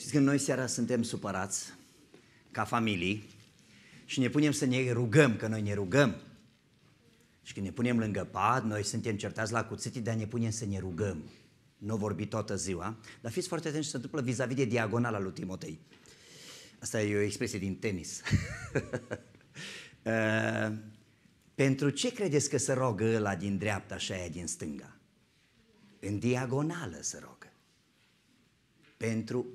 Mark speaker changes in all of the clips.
Speaker 1: Știți că noi seara suntem supărați ca familii și ne punem să ne rugăm, că noi ne rugăm. Și când ne punem lângă pad, noi suntem certați la cuțitii, dar ne punem să ne rugăm. Nu vorbi toată ziua, dar fiți foarte atenți să se întâmplă vis-a-vis de diagonala lui Timotei. Asta e o expresie din tenis. uh, pentru ce credeți că se rogă ăla din dreapta și aia din stânga? În diagonală se rogă. Pentru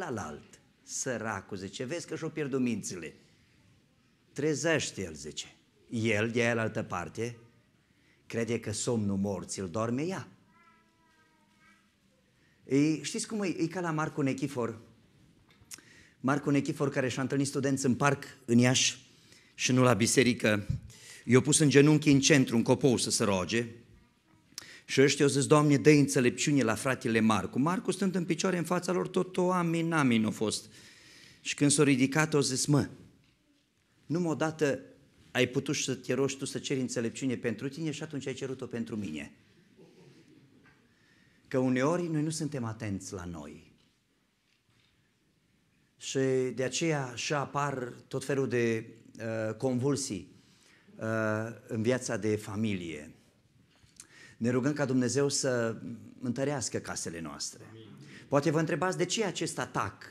Speaker 1: alt, săracul, zice, vezi că și-o pierdut mințile. Trezește el, zice. El, de aia altă parte, crede că somnul morților dorme ea. E, știți cum e? E ca la Marcu Nechifor. Marcu Nechifor care și-a întâlnit studenți în parc, în Iași, și nu la biserică. I-a pus în genunchi în centru, în copou să se roage, și ăștia au zis, Doamne, dă înțelepciune la fratele Marcu. Marcu stând în picioare în fața lor, tot o amin, amin a fost. Și când s a ridicat, au zis, mă, numai odată ai putut să te rogi tu să ceri înțelepciune pentru tine și atunci ai cerut-o pentru mine. Că uneori noi nu suntem atenți la noi. Și de aceea și apar tot felul de uh, convulsii uh, în viața de familie ne rugăm ca Dumnezeu să întărească casele noastre. Poate vă întrebați de ce acest atac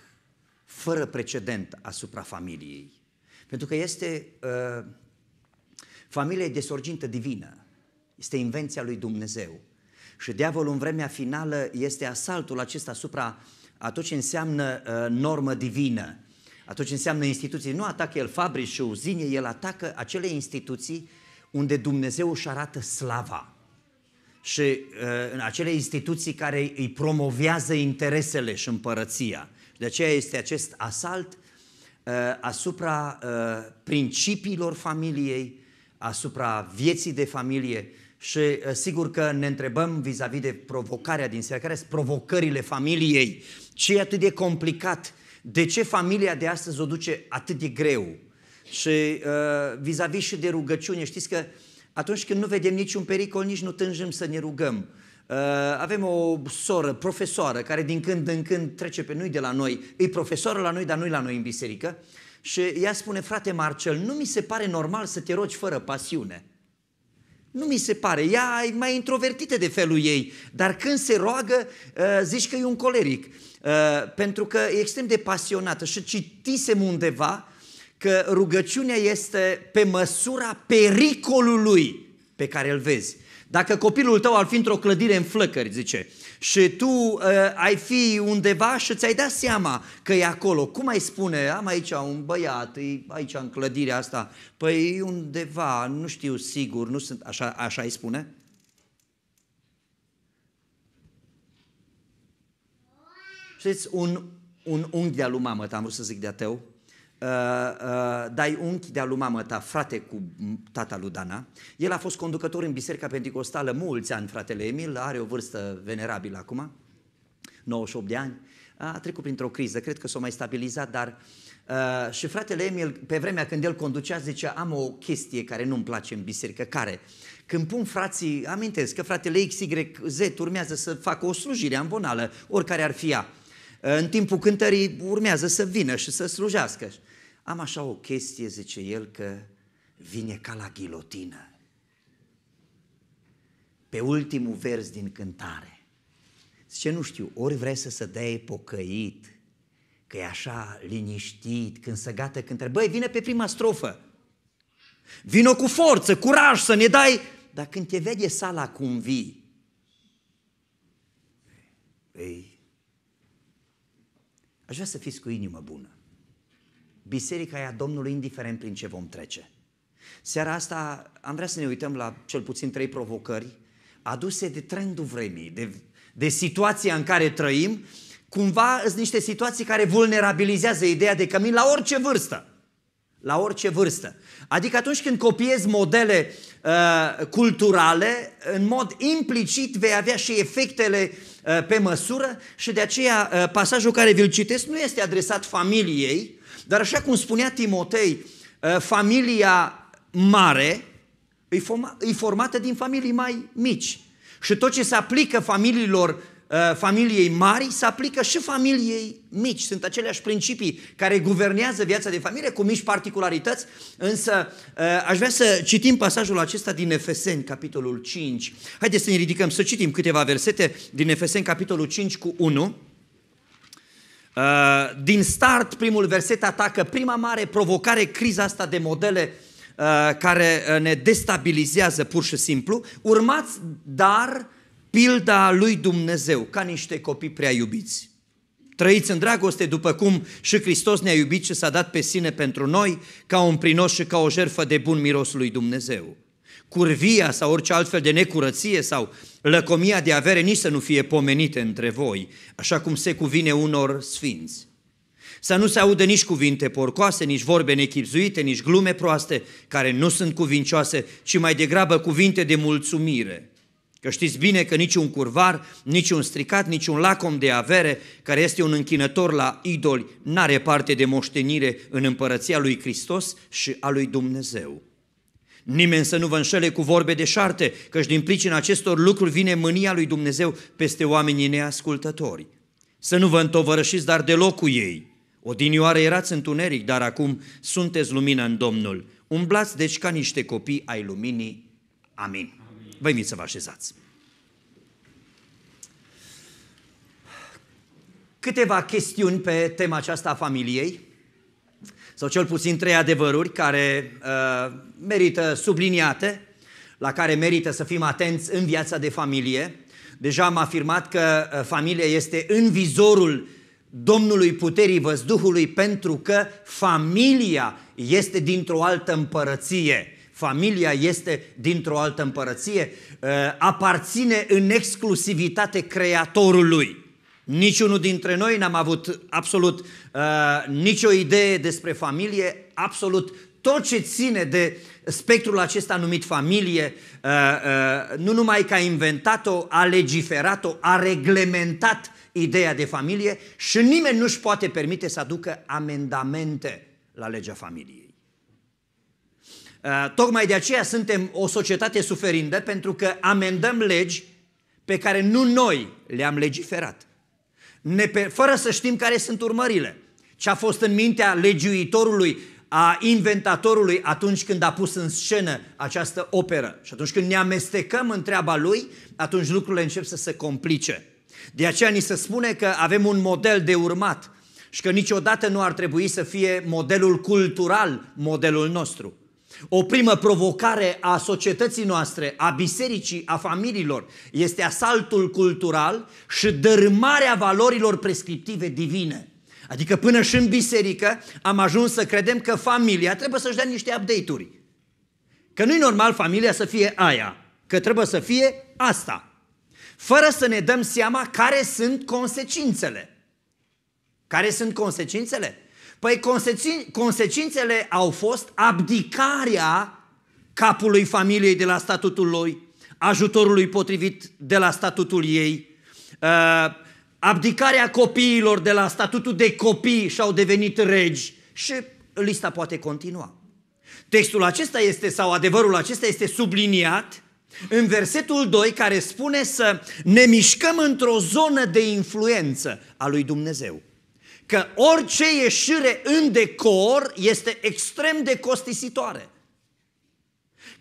Speaker 1: fără precedent asupra familiei. Pentru că este. Uh, familia de sorgintă divină. Este invenția lui Dumnezeu. Și diavolul în vremea finală este asaltul acesta asupra a tot ce înseamnă uh, normă divină, a tot ce înseamnă instituții. Nu atacă el fabrici și uzine, el atacă acele instituții unde Dumnezeu își arată slava și uh, în acele instituții care îi promovează interesele și împărăția. De aceea este acest asalt uh, asupra uh, principiilor familiei, asupra vieții de familie și sigur că ne întrebăm vis-a-vis de provocarea din seara, care sunt provocările familiei, ce e atât de complicat, de ce familia de astăzi o duce atât de greu și vis-a-vis și de rugăciune, știți că uh, atunci când nu vedem niciun pericol, nici nu tânjim să ne rugăm. Uh, avem o soră, profesoară, care din când în când trece pe noi de la noi, e profesoară la noi, dar nu la noi în biserică, și ea spune, frate Marcel, nu mi se pare normal să te rogi fără pasiune. Nu mi se pare, ea e mai introvertită de felul ei, dar când se roagă, uh, zici că e un coleric, uh, pentru că e extrem de pasionată și citisem undeva că rugăciunea este pe măsura pericolului pe care îl vezi. Dacă copilul tău ar fi într-o clădire în flăcări, zice, și tu uh, ai fi undeva și ți-ai dat seama că e acolo, cum ai spune, am aici un băiat, e aici în clădirea asta, păi undeva, nu știu sigur, nu sunt, așa, așa îi spune? Știți, un, un unghi de-a lui mamă, am vrut să zic de-a tău, Uh, uh, dai unchi de-a lui mamă ta, frate cu tata lui Dana. El a fost conducător în Biserica Pentecostală mulți ani, fratele Emil, are o vârstă venerabilă acum, 98 de ani. A trecut printr-o criză, cred că s-a mai stabilizat, dar uh, și fratele Emil, pe vremea când el conducea, zicea, am o chestie care nu-mi place în biserică, care? Când pun frații, amintesc că fratele XYZ urmează să facă o slujire ambonală, oricare ar fi ea, în timpul cântării urmează să vină și să slujească. Am așa o chestie, zice el, că vine ca la ghilotină. Pe ultimul vers din cântare. Zice, nu știu, ori vrei să se dea epocăit, că e așa liniștit, când se gata cântare. Băi, vine pe prima strofă. Vino cu forță, curaj să ne dai, dar când te vede sala cum vii, ei, aș vrea să fiți cu inimă bună biserica e a Domnului indiferent prin ce vom trece. Seara asta am vrea să ne uităm la cel puțin trei provocări aduse de trendul vremii, de, de situația în care trăim, cumva sunt niște situații care vulnerabilizează ideea de cămin la orice vârstă. La orice vârstă. Adică atunci când copiezi modele uh, culturale, în mod implicit vei avea și efectele uh, pe măsură și de aceea uh, pasajul care vi-l citesc nu este adresat familiei, dar așa cum spunea Timotei, ă, familia mare e formată din familii mai mici. Și tot ce se aplică familiilor ă, familiei mari se aplică și familiei mici. Sunt aceleași principii care guvernează viața de familie cu mici particularități, însă ă, aș vrea să citim pasajul acesta din Efeseni, capitolul 5. Haideți să ne ridicăm, să citim câteva versete din Efeseni, capitolul 5 cu 1. Uh, din start, primul verset atacă prima mare provocare, criza asta de modele uh, care uh, ne destabilizează pur și simplu. Urmați, dar, pilda lui Dumnezeu, ca niște copii prea iubiți. Trăiți în dragoste după cum și Hristos ne-a iubit și s-a dat pe sine pentru noi ca un prinos și ca o jerfă de bun miros lui Dumnezeu curvia sau orice altfel de necurăție sau lăcomia de avere nici să nu fie pomenite între voi, așa cum se cuvine unor sfinți. Să nu se audă nici cuvinte porcoase, nici vorbe nechipzuite, nici glume proaste, care nu sunt cuvincioase, ci mai degrabă cuvinte de mulțumire. Că știți bine că niciun curvar, niciun stricat, niciun lacom de avere, care este un închinător la idoli, n-are parte de moștenire în împărăția lui Hristos și a lui Dumnezeu. Nimeni să nu vă înșele cu vorbe de șarte, căci din pricina acestor lucruri vine mânia lui Dumnezeu peste oamenii neascultători. Să nu vă întovărășiți, dar deloc cu ei. Odinioară erați întuneric, dar acum sunteți lumina în Domnul. Umblați deci ca niște copii ai luminii. Amin. Amin. Vă invit să vă așezați. Câteva chestiuni pe tema aceasta a familiei sau cel puțin trei adevăruri care uh, merită subliniate, la care merită să fim atenți în viața de familie. Deja am afirmat că uh, familia este în vizorul Domnului Puterii Văzduhului pentru că familia este dintr-o altă împărăție. Familia este dintr-o altă împărăție, uh, aparține în exclusivitate Creatorului. Niciunul dintre noi n-am avut absolut uh, nicio idee despre familie, absolut tot ce ține de spectrul acesta numit familie, uh, uh, nu numai că a inventat-o, a legiferat-o, a reglementat ideea de familie și nimeni nu-și poate permite să aducă amendamente la legea familiei. Uh, tocmai de aceea suntem o societate suferindă pentru că amendăm legi pe care nu noi le-am legiferat fără să știm care sunt urmările. Ce a fost în mintea legiuitorului, a inventatorului atunci când a pus în scenă această operă. Și atunci când ne amestecăm în treaba lui, atunci lucrurile încep să se complice. De aceea ni se spune că avem un model de urmat și că niciodată nu ar trebui să fie modelul cultural modelul nostru. O primă provocare a societății noastre, a bisericii, a familiilor, este asaltul cultural și dărâmarea valorilor prescriptive divine. Adică până și în biserică am ajuns să credem că familia trebuie să-și dea niște update-uri. Că nu-i normal familia să fie aia, că trebuie să fie asta. Fără să ne dăm seama care sunt consecințele. Care sunt consecințele? Păi consecințele au fost abdicarea capului familiei de la statutul lui, ajutorului potrivit de la statutul ei, uh, abdicarea copiilor de la statutul de copii și au devenit regi și lista poate continua. Textul acesta este, sau adevărul acesta este subliniat în versetul 2 care spune să ne mișcăm într-o zonă de influență a lui Dumnezeu că orice ieșire în decor este extrem de costisitoare.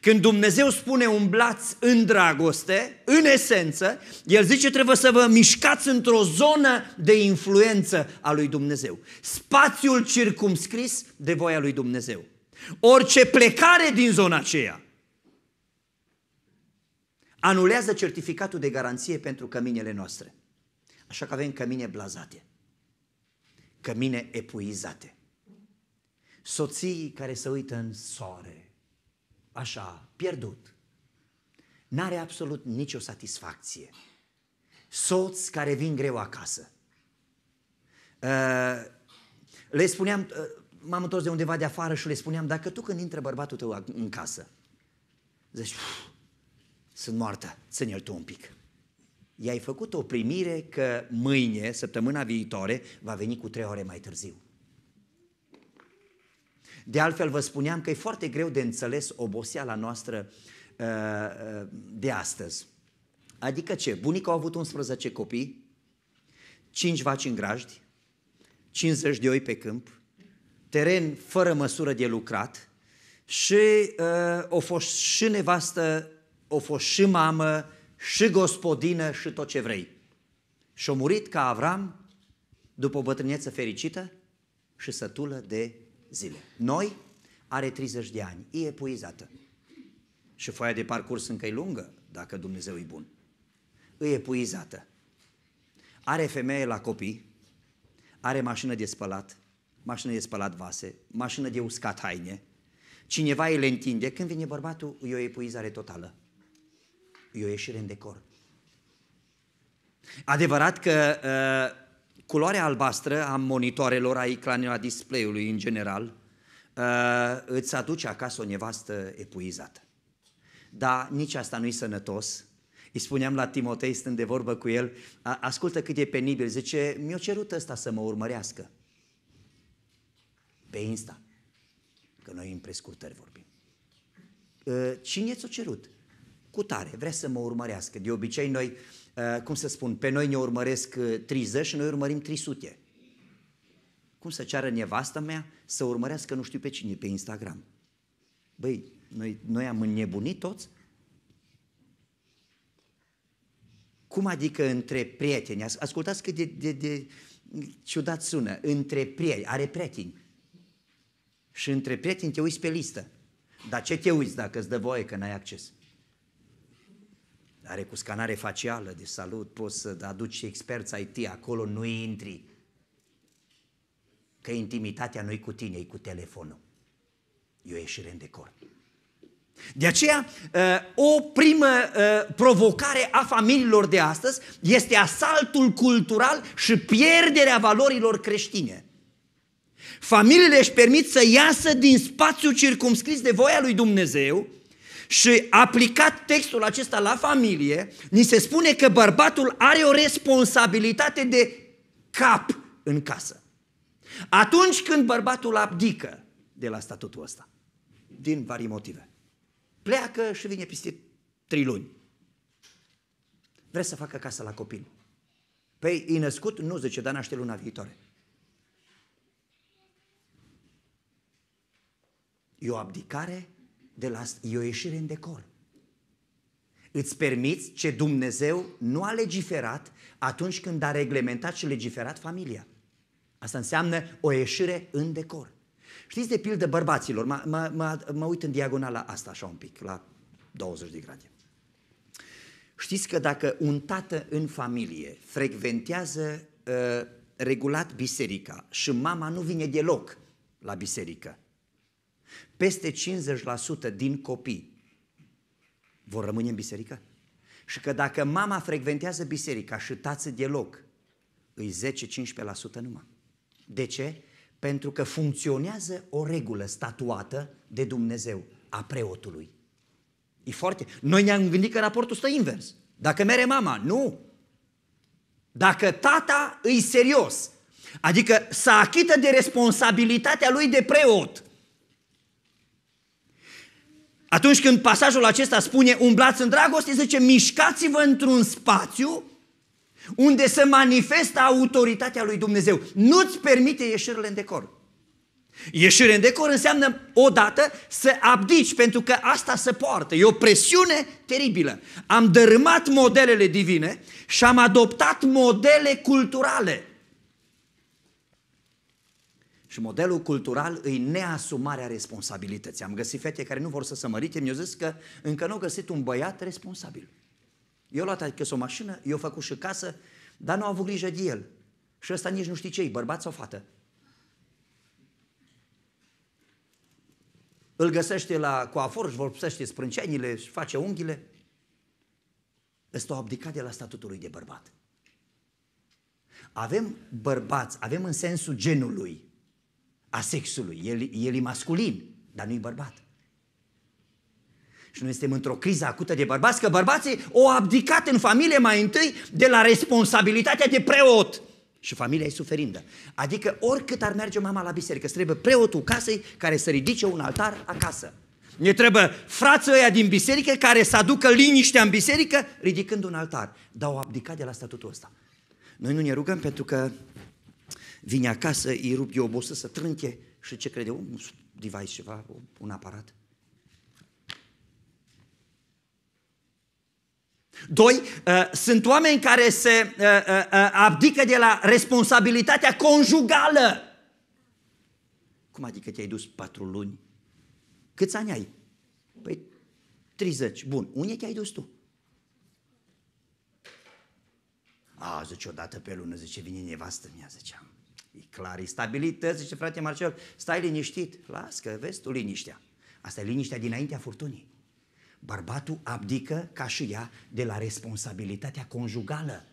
Speaker 1: Când Dumnezeu spune umblați în dragoste, în esență, El zice trebuie să vă mișcați într-o zonă de influență a lui Dumnezeu. Spațiul circumscris de voia lui Dumnezeu. Orice plecare din zona aceea anulează certificatul de garanție pentru căminele noastre. Așa că avem cămine blazate cămine epuizate. Soții care se uită în soare, așa, pierdut, n-are absolut nicio satisfacție. Soți care vin greu acasă. Uh, le spuneam, uh, m-am întors de undeva de afară și le spuneam, dacă tu când intră bărbatul tău în casă, zici, sunt moartă, ține-l tu un pic i-ai făcut o primire că mâine, săptămâna viitoare, va veni cu trei ore mai târziu. De altfel, vă spuneam că e foarte greu de înțeles oboseala noastră uh, uh, de astăzi. Adică ce? Bunica a avut 11 copii, 5 vaci în grajdi, 50 de oi pe câmp, teren fără măsură de lucrat și uh, o fost și nevastă, o fost și mamă, și gospodină și tot ce vrei. Și-a murit ca Avram după o bătrâneță fericită și sătulă de zile. Noi are 30 de ani, e epuizată. Și foaia de parcurs încă e lungă, dacă Dumnezeu e bun. E epuizată. Are femeie la copii, are mașină de spălat, mașină de spălat vase, mașină de uscat haine, cineva îi le întinde, când vine bărbatul, e o epuizare totală. E o ieșire în decor. Adevărat că uh, culoarea albastră a monitoarelor, a ecranelor, a display-ului în general, uh, îți aduce acasă o nevastă epuizată. Dar nici asta nu-i sănătos. Îi spuneam la Timotei, stând de vorbă cu el, ascultă cât e penibil, zice, mi-a cerut ăsta să mă urmărească. Pe Insta. Că noi în prescurtări vorbim. Uh, cine ți-a cerut? cu tare, vrea să mă urmărească. De obicei noi, uh, cum să spun, pe noi ne urmăresc 30 uh, și noi urmărim 300. Cum să ceară nevasta mea să urmărească nu știu pe cine, pe Instagram? Băi, noi, noi am înnebunit toți? Cum adică între prieteni? Ascultați cât de, de, de ciudat sună. Între prieteni, are prieteni. Și între prieteni te uiți pe listă. Dar ce te uiți dacă îți dă voie că n-ai acces? are cu scanare facială de deci salut, poți să aduci și experți IT, acolo nu intri. Că intimitatea nu-i cu tine, e cu telefonul. E o ieșire în decor. De aceea, uh, o primă uh, provocare a familiilor de astăzi este asaltul cultural și pierderea valorilor creștine. Familiile își permit să iasă din spațiul circumscris de voia lui Dumnezeu și aplicat textul acesta la familie, ni se spune că bărbatul are o responsabilitate de cap în casă. Atunci când bărbatul abdică de la statutul ăsta, din vari motive, pleacă și vine peste trei luni. Vreți să facă casă la copil. Păi, e născut? Nu, zice, dar naște luna viitoare. E o abdicare de la, e o ieșire în decor. Îți permiți ce Dumnezeu nu a legiferat atunci când a reglementat și legiferat familia. Asta înseamnă o ieșire în decor. Știți de pildă bărbaților, mă, mă, mă, mă uit în diagonala asta așa un pic, la 20 de grade. Știți că dacă un tată în familie frecventează uh, regulat biserica și mama nu vine deloc la biserică, peste 50% din copii vor rămâne în biserică. Și că dacă mama frecventează biserica și tață loc, îi 10-15% numai. De ce? Pentru că funcționează o regulă statuată de Dumnezeu a preotului. E foarte... Noi ne-am gândit că raportul stă invers. Dacă mere mama, nu. Dacă tata îi serios, adică să achită de responsabilitatea lui de preot, atunci când pasajul acesta spune umblați în dragoste, zice mișcați-vă într-un spațiu unde se manifestă autoritatea lui Dumnezeu. Nu-ți permite ieșirile în decor. Ieșire în decor înseamnă odată să abdici, pentru că asta se poartă. E o presiune teribilă. Am dărâmat modelele divine și am adoptat modele culturale. Și modelul cultural îi neasumarea responsabilității. Am găsit fete care nu vor să se mărite, mi-au zis că încă nu au găsit un băiat responsabil. Eu luat adică o mașină, eu făcut și casă, dar nu au avut grijă de el. Și ăsta nici nu știi ce e, bărbat sau fată. Îl găsește la coafor, își vopsește sprâncenile, își face unghiile. Ăsta o abdicat de la statutul lui de bărbat. Avem bărbați, avem în sensul genului, a sexului. El, el e masculin, dar nu e bărbat. Și noi suntem într-o criză acută de bărbați, că bărbații o abdicat în familie mai întâi de la responsabilitatea de preot. Și familia e suferindă. Adică oricât ar merge mama la biserică, să trebuie preotul casei care să ridice un altar acasă. Ne trebuie frații ăia din biserică care să aducă liniștea în biserică ridicând un altar. Dar au abdicat de la statutul ăsta. Noi nu ne rugăm pentru că vine acasă, îi rup de obosă să trânche și ce crede? Un device ceva, un aparat. Doi, uh, sunt oameni care se uh, uh, abdică de la responsabilitatea conjugală. Cum adică te-ai dus patru luni? Câți ani ai? Păi 30. Bun. Unde te-ai dus tu? A, zice, odată pe lună, zice, vine nevastă mea, ziceam. E clar, e stabilități, zice frate Marcel, stai liniștit, las că vezi tu liniștea. Asta e liniștea dinaintea furtunii. Bărbatul abdică ca și ea de la responsabilitatea conjugală.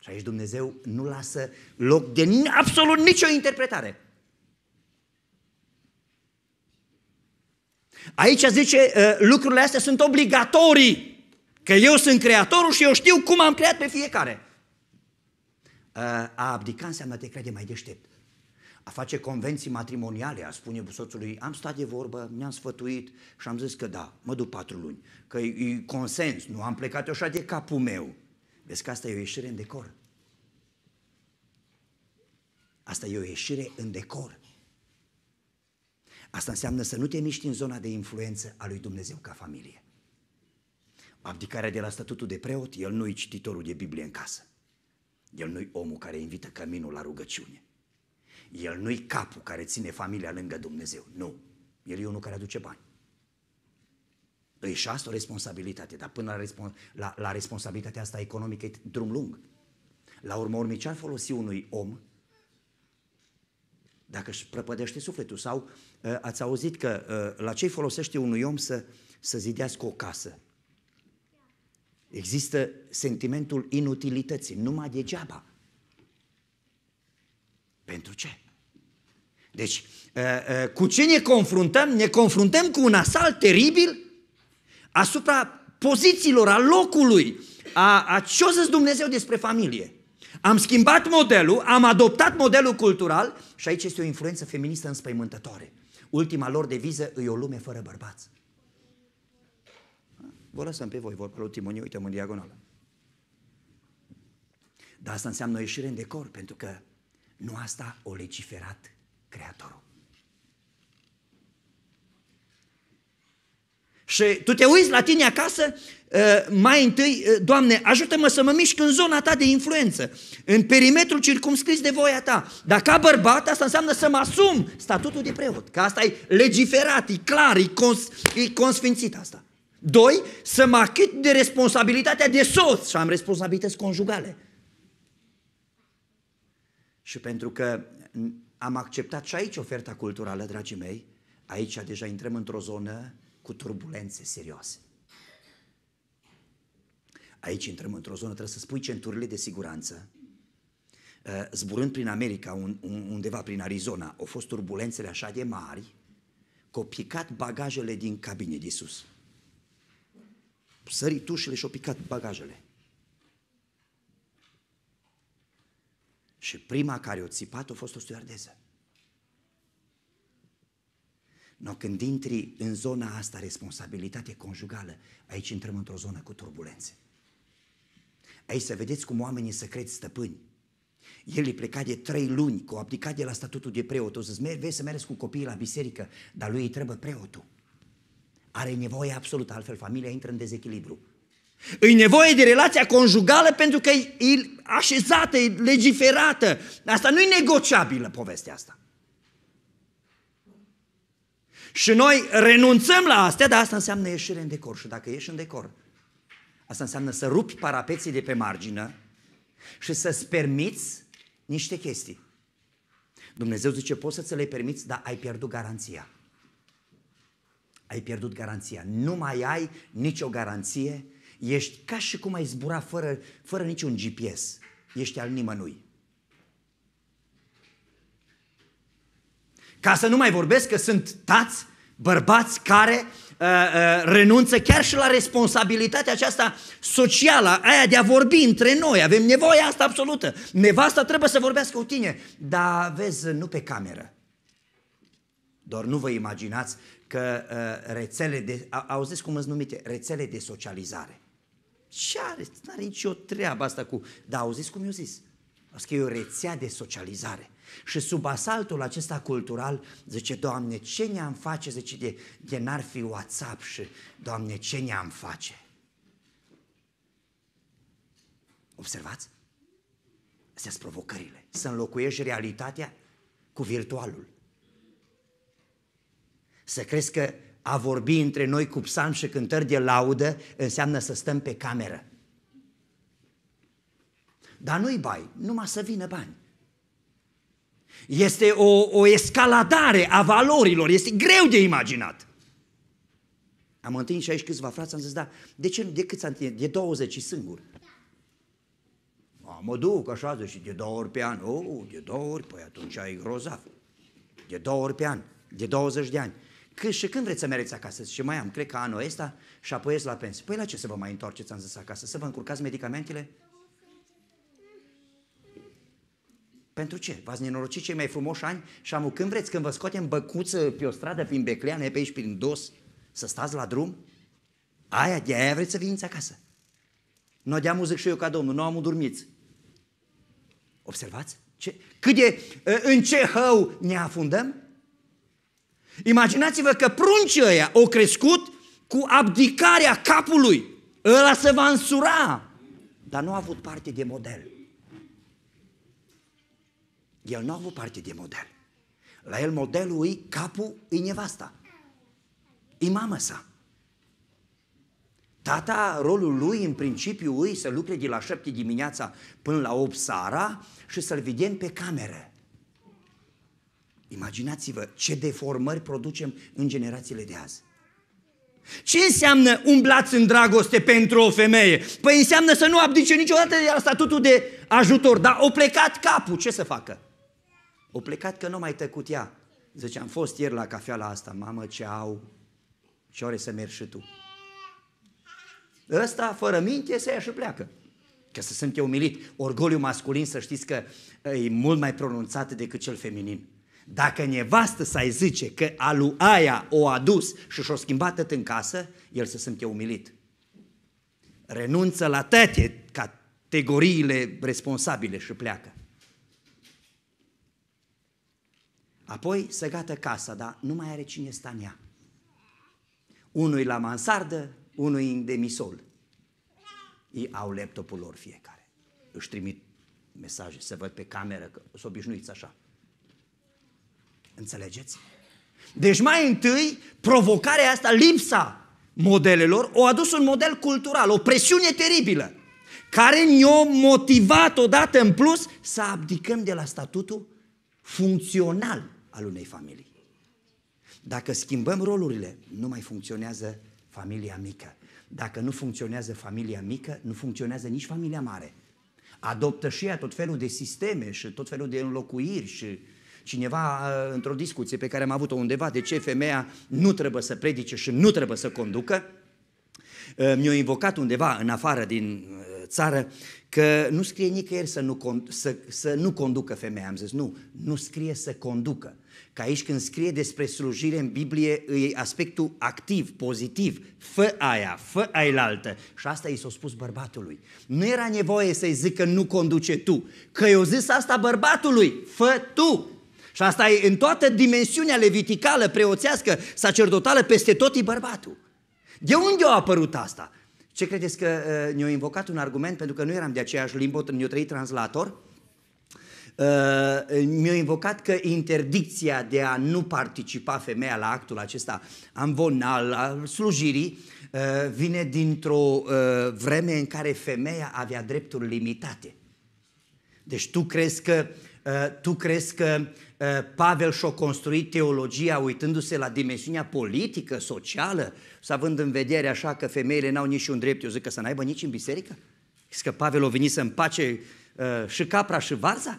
Speaker 1: Și aici Dumnezeu nu lasă loc de absolut nicio interpretare. Aici zice, uh, lucrurile astea sunt obligatorii, că eu sunt creatorul și eu știu cum am creat pe fiecare. A abdica înseamnă a te crede mai deștept. A face convenții matrimoniale, a spune soțului, am stat de vorbă, ne-am sfătuit și am zis că da, mă duc patru luni, că e consens, nu am plecat așa de capul meu. Vezi că asta e o ieșire în decor. Asta e o ieșire în decor. Asta înseamnă să nu te miști în zona de influență a lui Dumnezeu ca familie. Abdicarea de la statutul de preot, el nu-i cititorul de Biblie în casă. El nu-i omul care invită căminul la rugăciune. El nu-i capul care ține familia lângă Dumnezeu. Nu. El e unul care aduce bani. Îi și asta o responsabilitate, dar până la, respons- la, la responsabilitatea asta economică e drum lung. La urmă urmei, ce-ar folosi unui om dacă își prăpădește sufletul? Sau ă, ați auzit că ă, la ce folosește unui om să, să zidească o casă? Există sentimentul inutilității, numai degeaba. Pentru ce? Deci, ă, ă, cu ce ne confruntăm? Ne confruntăm cu un asalt teribil asupra pozițiilor, a locului, a, a ce o să Dumnezeu despre familie. Am schimbat modelul, am adoptat modelul cultural și aici este o influență feministă înspăimântătoare. Ultima lor deviză e o lume fără bărbați. Vă lăsăm pe voi, vorba lui Timon, uităm în diagonală. Dar asta înseamnă ieșire în decor, pentru că nu asta o legiferat Creatorul. Și tu te uiți la tine acasă, ă, mai întâi, ă, Doamne, ajută-mă să mă mișc în zona ta de influență, în perimetrul circumscris de voia ta. Dacă ca bărbat, asta înseamnă să mă asum statutul de preot, că asta e legiferat, e clar, e, cons, e consfințit asta. Doi, să mă achit de responsabilitatea de soț și am responsabilități conjugale. Și pentru că am acceptat și aici oferta culturală, dragii mei, aici deja intrăm într-o zonă cu turbulențe serioase. Aici intrăm într-o zonă, trebuie să spui centurile de siguranță. Uh, zburând prin America, undeva prin Arizona, au fost turbulențele așa de mari că au picat bagajele din cabine de sus sărit tușile și au picat bagajele. Și prima care o țipat a fost o stewardeză. No, când intri în zona asta, responsabilitate conjugală, aici intrăm într-o zonă cu turbulențe. Aici să vedeți cum oamenii cred stăpâni. El e plecat de trei luni, cu abdicat de la statutul de preot. O să vezi să mergi cu copiii la biserică, dar lui îi trebuie preotul are nevoie absolută, altfel familia intră în dezechilibru. Îi nevoie de relația conjugală pentru că e așezată, e legiferată. Asta nu e negociabilă povestea asta. Și noi renunțăm la astea, dar asta înseamnă ieșire în decor. Și dacă ieși în decor, asta înseamnă să rupi parapeții de pe margine și să-ți permiți niște chestii. Dumnezeu zice, poți să ți le permiți, dar ai pierdut garanția ai pierdut garanția. Nu mai ai nicio garanție, ești ca și cum ai zbura fără, fără niciun GPS. Ești al nimănui. Ca să nu mai vorbesc că sunt tați, bărbați care uh, uh, renunță chiar și la responsabilitatea aceasta socială, aia de a vorbi între noi. Avem nevoie asta absolută. Nevasta trebuie să vorbească cu tine, dar vezi, nu pe cameră. Doar nu vă imaginați că uh, rețele de, a, auziți cum îți numite, rețele de socializare. Ce are? Nu are nicio treabă asta cu, dar auziți cum eu zis? Asta că e o rețea de socializare. Și sub asaltul acesta cultural, zice, Doamne, ce ne-am face, zice, de, de n-ar fi WhatsApp și, Doamne, ce ne-am face? Observați? Astea sunt provocările. Să înlocuiești realitatea cu virtualul. Să crezi că a vorbi între noi cu psalm și cântări de laudă înseamnă să stăm pe cameră. Dar nu-i bai, numai să vină bani. Este o, o escaladare a valorilor, este greu de imaginat. Am întâlnit și aici câțiva frați, am zis, da, de ce nu, de câți am întâlnit? De 20 și singur. A, mă duc așa, și de două ori pe an. Oh, de două ori, păi atunci ai grozav. De două ori pe an, de 20 de ani. Că și când vreți să mergeți acasă? Și mai am, cred că anul ăsta și apoi ies la pensie. Păi la ce să vă mai întoarceți, am zis, acasă? Să vă încurcați medicamentele? Pentru ce? V-ați nenorocit cei mai frumoși ani și amu când vreți, când vă scoatem băcuță pe o stradă, prin Becleane, pe aici, prin dos, să stați la drum? Aia, de aia vreți să veniți acasă. Nu de muzic și eu ca Domnul, nu am dormit. Observați? Ce? Cât de, în ce hău ne afundăm? Imaginați-vă că pruncii ăia au crescut cu abdicarea capului. Ăla se va însura. Dar nu a avut parte de model. El nu a avut parte de model. La el modelul e capul e nevasta. E mama sa. Tata, rolul lui în principiu e să lucre de la șapte dimineața până la 8 seara și să-l vedem pe cameră. Imaginați-vă ce deformări producem în generațiile de azi. Ce înseamnă umblați în dragoste pentru o femeie? Păi înseamnă să nu abdice niciodată de la statutul de ajutor, dar o plecat capul, ce să facă? O plecat că nu mai tăcut ea. Zice, am fost ieri la cafea la asta, mamă ce au, ce ore să mergi și tu. Ăsta, fără minte, se ia și pleacă. Că să sunt eu umilit. Orgoliul masculin, să știți că e mult mai pronunțat decât cel feminin. Dacă nevastă să ai zice că alu aia o adus și și-o schimbat tot în casă, el se simte umilit. Renunță la toate categoriile responsabile și pleacă. Apoi se gata casa, dar nu mai are cine sta în ea. Unul la mansardă, unul în demisol. Ei au laptopul lor fiecare. Își trimit mesaje, se văd pe cameră, că sunt obișnuiți așa. Înțelegeți? Deci mai întâi, provocarea asta, lipsa modelelor, o adus un model cultural, o presiune teribilă, care ne-a motivat odată în plus să abdicăm de la statutul funcțional al unei familii. Dacă schimbăm rolurile, nu mai funcționează familia mică. Dacă nu funcționează familia mică, nu funcționează nici familia mare. Adoptă și ea tot felul de sisteme și tot felul de înlocuiri și Cineva, într-o discuție pe care am avut-o undeva, de ce femeia nu trebuie să predice și nu trebuie să conducă, mi-a invocat undeva în afară din țară că nu scrie nicăieri să nu, să, să nu conducă femeia. Am zis, nu, nu scrie să conducă. Că aici când scrie despre slujire în Biblie, e aspectul activ, pozitiv. Fă aia, fă ailaltă. Și asta i s-a spus bărbatului. Nu era nevoie să-i zică nu conduce tu. Că eu zis asta bărbatului, fă tu. Și asta e în toată dimensiunea leviticală, preoțească, sacerdotală, peste tot e bărbatul. De unde a apărut asta? Ce credeți că uh, ne-a invocat un argument, pentru că nu eram de aceeași limbă, ne-a trăit translator? Uh, mi-a invocat că interdicția de a nu participa femeia la actul acesta amvonal, al slujirii, uh, vine dintr-o uh, vreme în care femeia avea drepturi limitate. Deci tu crezi că, uh, tu crezi că Eh, Pavel și-a construit teologia uitându-se la dimensiunea politică, socială, să având în vedere așa că femeile n-au niciun drept, eu zic că să n-aibă nici în biserică? Zic că Pavel a venit să împace eh, și capra și varza?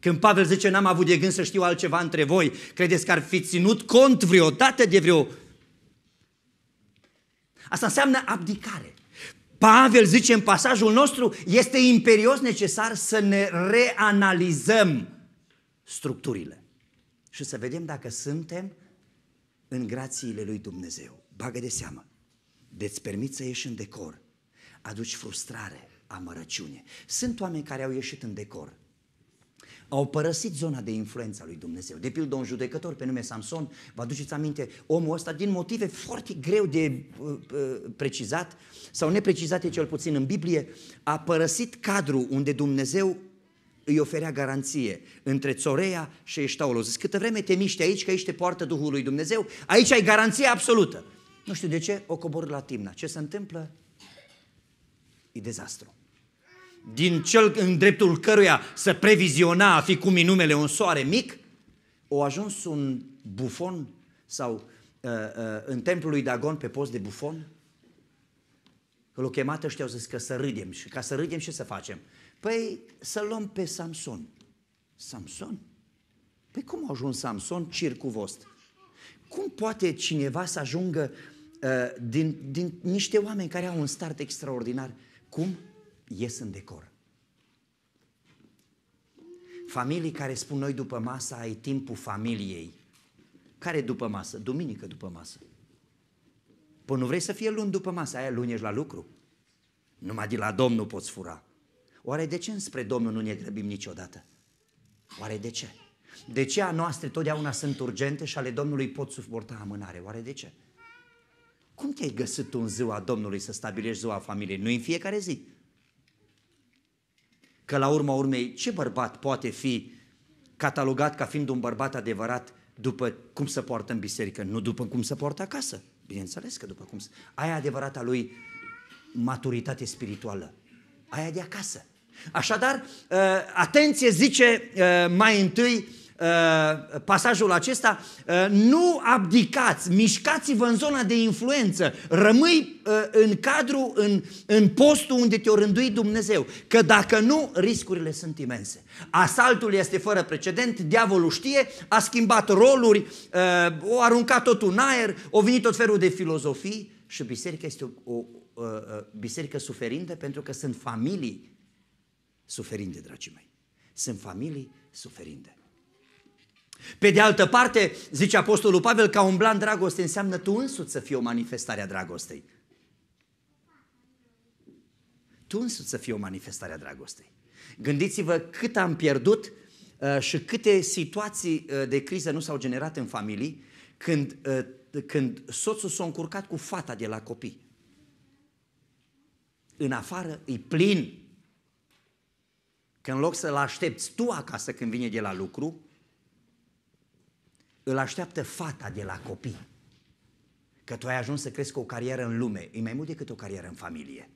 Speaker 1: Când Pavel zice, n-am avut de gând să știu altceva între voi, credeți că ar fi ținut cont vreodată de vreo... Asta înseamnă abdicare. Pavel zice în pasajul nostru, este imperios necesar să ne reanalizăm structurile și să vedem dacă suntem în grațiile lui Dumnezeu. Bagă de seamă. Deci permit să ieși în decor. Aduci frustrare, amărăciune. Sunt oameni care au ieșit în decor. Au părăsit zona de influență a lui Dumnezeu. De pildă, un judecător pe nume Samson, vă aduceți aminte, omul ăsta, din motive foarte greu de uh, uh, precizat, sau neprecizate cel puțin în Biblie, a părăsit cadrul unde Dumnezeu îi oferea garanție între Țorea și Eștaolul. Zice, câtă vreme te miști aici, că aici te poartă Duhul lui Dumnezeu, aici ai garanție absolută. Nu știu de ce, o cobor la Timna. Ce se întâmplă? E dezastru. Din cel în dreptul căruia să previziona a fi cum numele un soare mic, o ajuns un bufon sau uh, uh, în templul lui Dagon pe post de bufon, că l o chemat ăștia, au zis că să râdem și ca să râdem ce să facem? Păi să luăm pe Samson. Samson? Păi cum a ajuns Samson circuvost? Cum poate cineva să ajungă uh, din, din niște oameni care au un start extraordinar? Cum? Ies în decor. Familii care spun noi după masă ai timpul familiei. Care după masă? Duminică după masă. Păi nu vrei să fie luni după masă, aia luni ești la lucru. Numai de la Domnul poți fura. Oare de ce înspre Domnul nu ne grăbim niciodată? Oare de ce? De ce a noastre totdeauna sunt urgente și ale Domnului pot suporta amânare? Oare de ce? Cum te-ai găsit un ziua Domnului să stabilești ziua familiei? Nu în fiecare zi. Că la urma urmei, ce bărbat poate fi catalogat ca fiind un bărbat adevărat după cum se poartă în biserică, nu după cum se poartă acasă? Bineînțeles că după cum se... Aia adevărata lui maturitate spirituală. Aia de acasă. Așadar, uh, atenție, zice uh, mai întâi uh, pasajul acesta, nu abdicați, mișcați-vă în zona de influență, rămâi în cadru, în, în postul unde te-o rândui Dumnezeu, că dacă nu, riscurile sunt imense. Asaltul este fără precedent, diavolul știe, a schimbat roluri, o aruncat tot în aer, au venit tot felul de filozofii și biserica este o, o, o biserică suferindă pentru că sunt familii suferinde, dragii mei. Sunt familii suferinde. Pe de altă parte, zice Apostolul Pavel, că un blan în dragoste înseamnă tu însuți să fii o manifestare a dragostei. Tu însuți să fii o manifestare a dragostei. Gândiți-vă cât am pierdut uh, și câte situații uh, de criză nu s-au generat în familii când, uh, când soțul s-a încurcat cu fata de la copii. În afară e plin că în loc să-l aștepți tu acasă când vine de la lucru, îl așteaptă fata de la copii. Că tu ai ajuns să crezi cu o carieră în lume e mai mult decât o carieră în familie.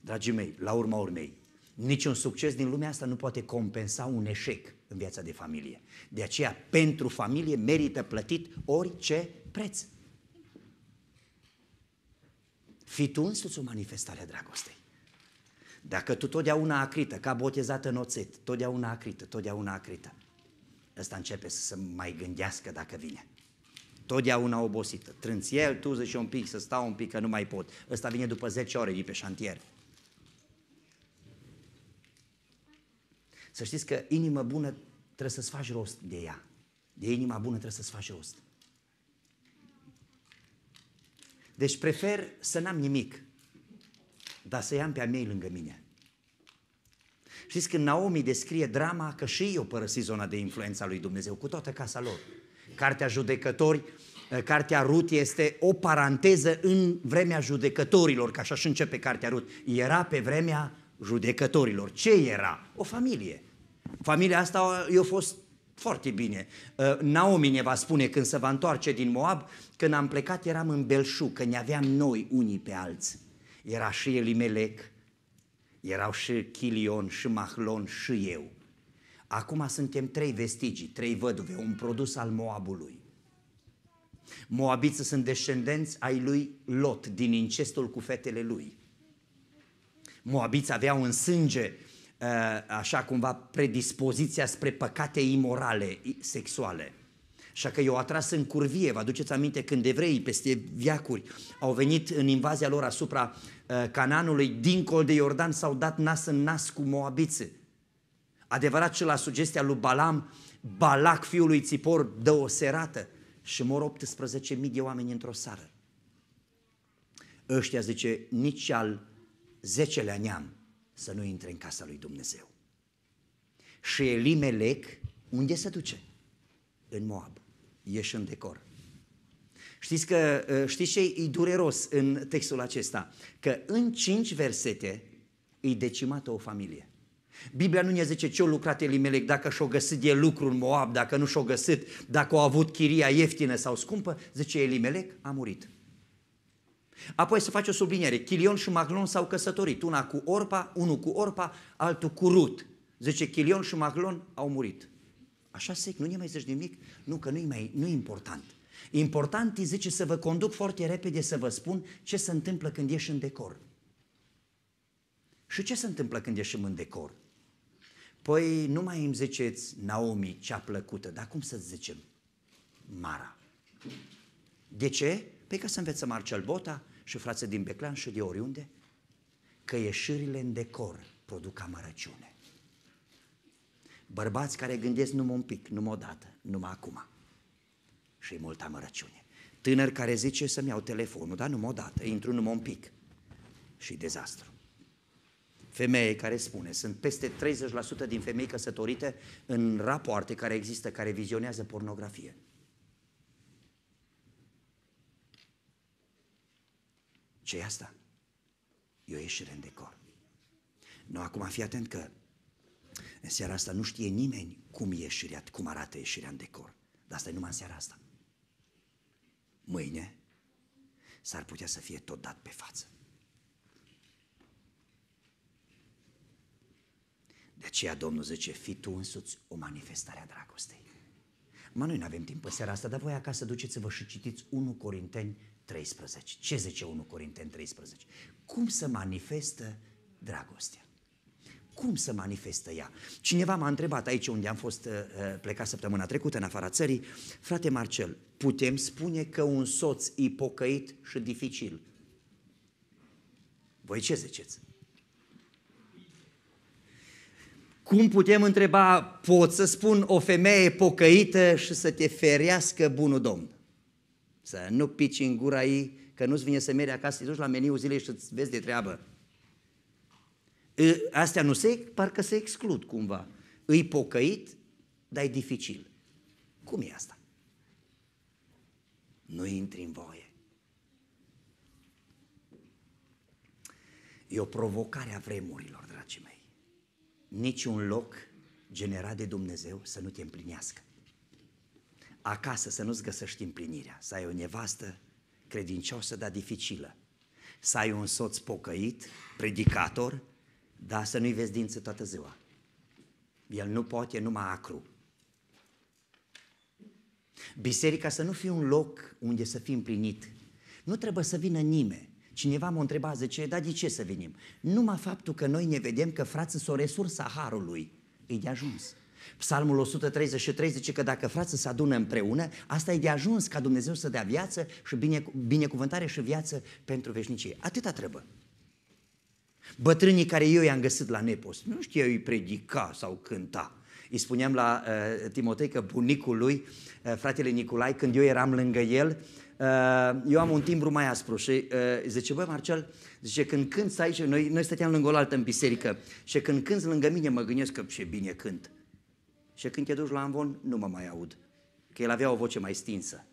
Speaker 1: Dragii mei, la urma urmei, niciun succes din lumea asta nu poate compensa un eșec în viața de familie. De aceea, pentru familie merită plătit orice preț. Fii tu însuți o manifestare a dragostei. Dacă tu totdeauna acrită, ca botezată în oțet, totdeauna acrită, totdeauna acrită, ăsta începe să se mai gândească dacă vine. Totdeauna obosită. el, tu zici un pic, să stau un pic, că nu mai pot. Ăsta vine după 10 ore de pe șantier. Să știți că inimă bună trebuie să-ți faci rost de ea. De inima bună trebuie să-ți faci rost. Deci prefer să n-am nimic, dar să-i am pe a mei lângă mine. Știți când Naomi descrie drama că și au părăsit zona de influența lui Dumnezeu cu toată casa lor. Cartea judecători, eh, cartea Rut este o paranteză în vremea judecătorilor, ca așa și începe cartea Rut. Era pe vremea judecătorilor. Ce era? O familie. Familia asta eu fost foarte bine. Uh, Naomi ne va spune când se va întoarce din Moab, când am plecat eram în Belșu, că ne aveam noi unii pe alți. Era și Elimelec, erau și Chilion, și Mahlon, și eu. Acum suntem trei vestigii, trei văduve, un produs al Moabului. Moabiță sunt descendenți ai lui Lot din incestul cu fetele lui. Moabiți aveau în sânge Eh, așa cumva predispoziția spre păcate imorale, sexuale. Așa că i-au atras în curvie. Vă aduceți aminte când evreii peste viacuri au venit în invazia lor asupra eh, Cananului, dincolo de Iordan, s-au dat nas în nas cu moabițe. Adevărat și la sugestia lui Balam, Balac, fiul lui Țipor, dă o serată și mor 18.000 de oameni într-o sară. Ăștia, zice, nici al zecelea neam să nu intre în casa lui Dumnezeu. Și Elimelec, unde se duce? În Moab. Ieși în decor. Știți, că, ă, știți ce e dureros în textul acesta? Că în cinci versete e decimată o familie. Biblia nu ne zice ce o lucrat Elimelec, dacă și o găsit de lucru în Moab, dacă nu și o găsit, dacă a avut chiria ieftină sau scumpă, zice Elimelec a murit. Apoi se face o subliniere. Chilion și Maglon s-au căsătorit. Una cu Orpa, unul cu Orpa, altul cu Rut. Zice, Chilion și Maglon au murit. Așa se, nu ne mai zici nimic? Nu, că nu-i, mai, nu important. Important e, zice, să vă conduc foarte repede să vă spun ce se întâmplă când ieși în decor. Și ce se întâmplă când ieșim în decor? Păi nu mai îmi ziceți Naomi cea plăcută, dar cum să zicem? Mara. De ce? Păi ca să învețăm Marcel Bota și frații din Beclan și de oriunde, că ieșirile în decor produc amărăciune. Bărbați care gândesc numai un pic, numai odată, numai acum. Și e multă amărăciune. Tânăr care zice să-mi iau telefonul, dar numai odată, intru numai un pic. Și dezastru. Femeie care spune, sunt peste 30% din femei căsătorite în rapoarte care există, care vizionează pornografie. ce e asta? E o ieșire în decor. Nu, acum fii atent că în seara asta nu știe nimeni cum e ieșirea, cum arată ieșirea în decor. Dar asta e numai în seara asta. Mâine s-ar putea să fie tot dat pe față. De aceea Domnul zice, fi tu însuți o manifestare a dragostei. Mă, noi nu avem timp pe seara asta, dar voi acasă duceți-vă și citiți 1 Corinteni 13. Ce zice 1 Corinteni 13? Cum să manifestă dragostea? Cum să manifestă ea? Cineva m-a întrebat aici unde am fost uh, uh, plecat săptămâna trecută în afara țării, frate Marcel, putem spune că un soț ipocăit și dificil. Voi ce ziceți? Cum putem întreba, pot să spun o femeie pocăită și să te ferească bunul Domn? Să nu pici în gura ei, că nu-ți vine să mergi acasă, te duci la meniu zilei și îți vezi de treabă. Astea nu se, parcă se exclud cumva. Îi pocăit, dar e dificil. Cum e asta? Nu intri în voie. E o provocare a vremurilor, dragii mei. Niciun loc generat de Dumnezeu să nu te împlinească acasă să nu-ți găsești împlinirea, să ai o nevastă credincioasă, dar dificilă, să ai un soț pocăit, predicator, dar să nu-i vezi dință toată ziua. El nu poate numai acru. Biserica să nu fie un loc unde să fii împlinit. Nu trebuie să vină nimeni. Cineva m-a întrebat, zice, dar de ce să venim? Numai faptul că noi ne vedem că frații sunt o resursă a Harului. Îi de ajuns. Psalmul 133 zice că dacă frații se adună împreună, asta e de ajuns ca Dumnezeu să dea viață și bine, binecuvântare și viață pentru veșnicie. Atâta trebuie. Bătrânii care eu i-am găsit la nepost, nu știu eu îi predica sau cânta. Îi spuneam la uh, Timotei că bunicul lui, uh, fratele Nicolai, când eu eram lângă el, uh, eu am un timbru mai aspru și uh, zice, băi Marcel, zice, când cânt aici, noi, noi stăteam lângă o altă în biserică și când cânt lângă mine mă gândesc că ce bine cânt. Și când te duci la amvon, nu mă mai aud, că el avea o voce mai stinsă.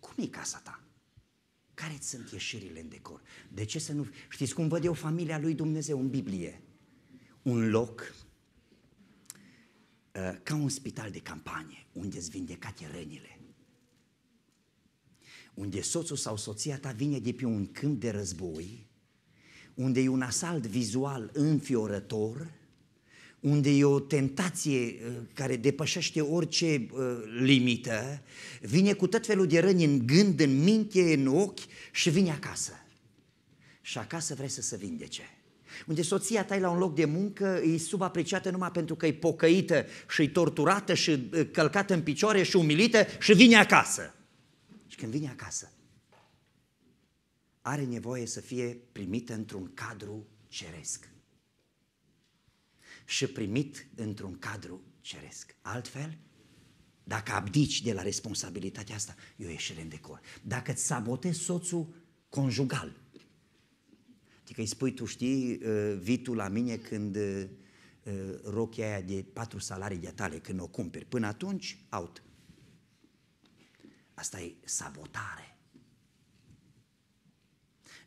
Speaker 1: Cum e casa ta? Care sunt ieșirile în decor? De ce să nu... Știți cum văd eu familia lui Dumnezeu în Biblie? Un loc uh, ca un spital de campanie, unde îți vindecate rănile. Unde soțul sau soția ta vine de pe un câmp de război, unde e un asalt vizual înfiorător unde e o tentație uh, care depășește orice uh, limită, vine cu tot felul de răni în gând, în minte, în ochi și vine acasă. Și acasă vrei să se vindece. Unde soția ta e la un loc de muncă, e subapreciată numai pentru că e pocăită și e torturată și uh, călcată în picioare și umilită și vine acasă. Și când vine acasă, are nevoie să fie primită într-un cadru ceresc și primit într-un cadru ceresc. Altfel, dacă abdici de la responsabilitatea asta, e o ieșire în decor. Dacă îți sabotezi soțul conjugal, adică îi spui, tu știi, ă, vii tu la mine când ă, ă, rochia aia de patru salarii de tale, când o cumperi, până atunci, out. Asta e sabotare.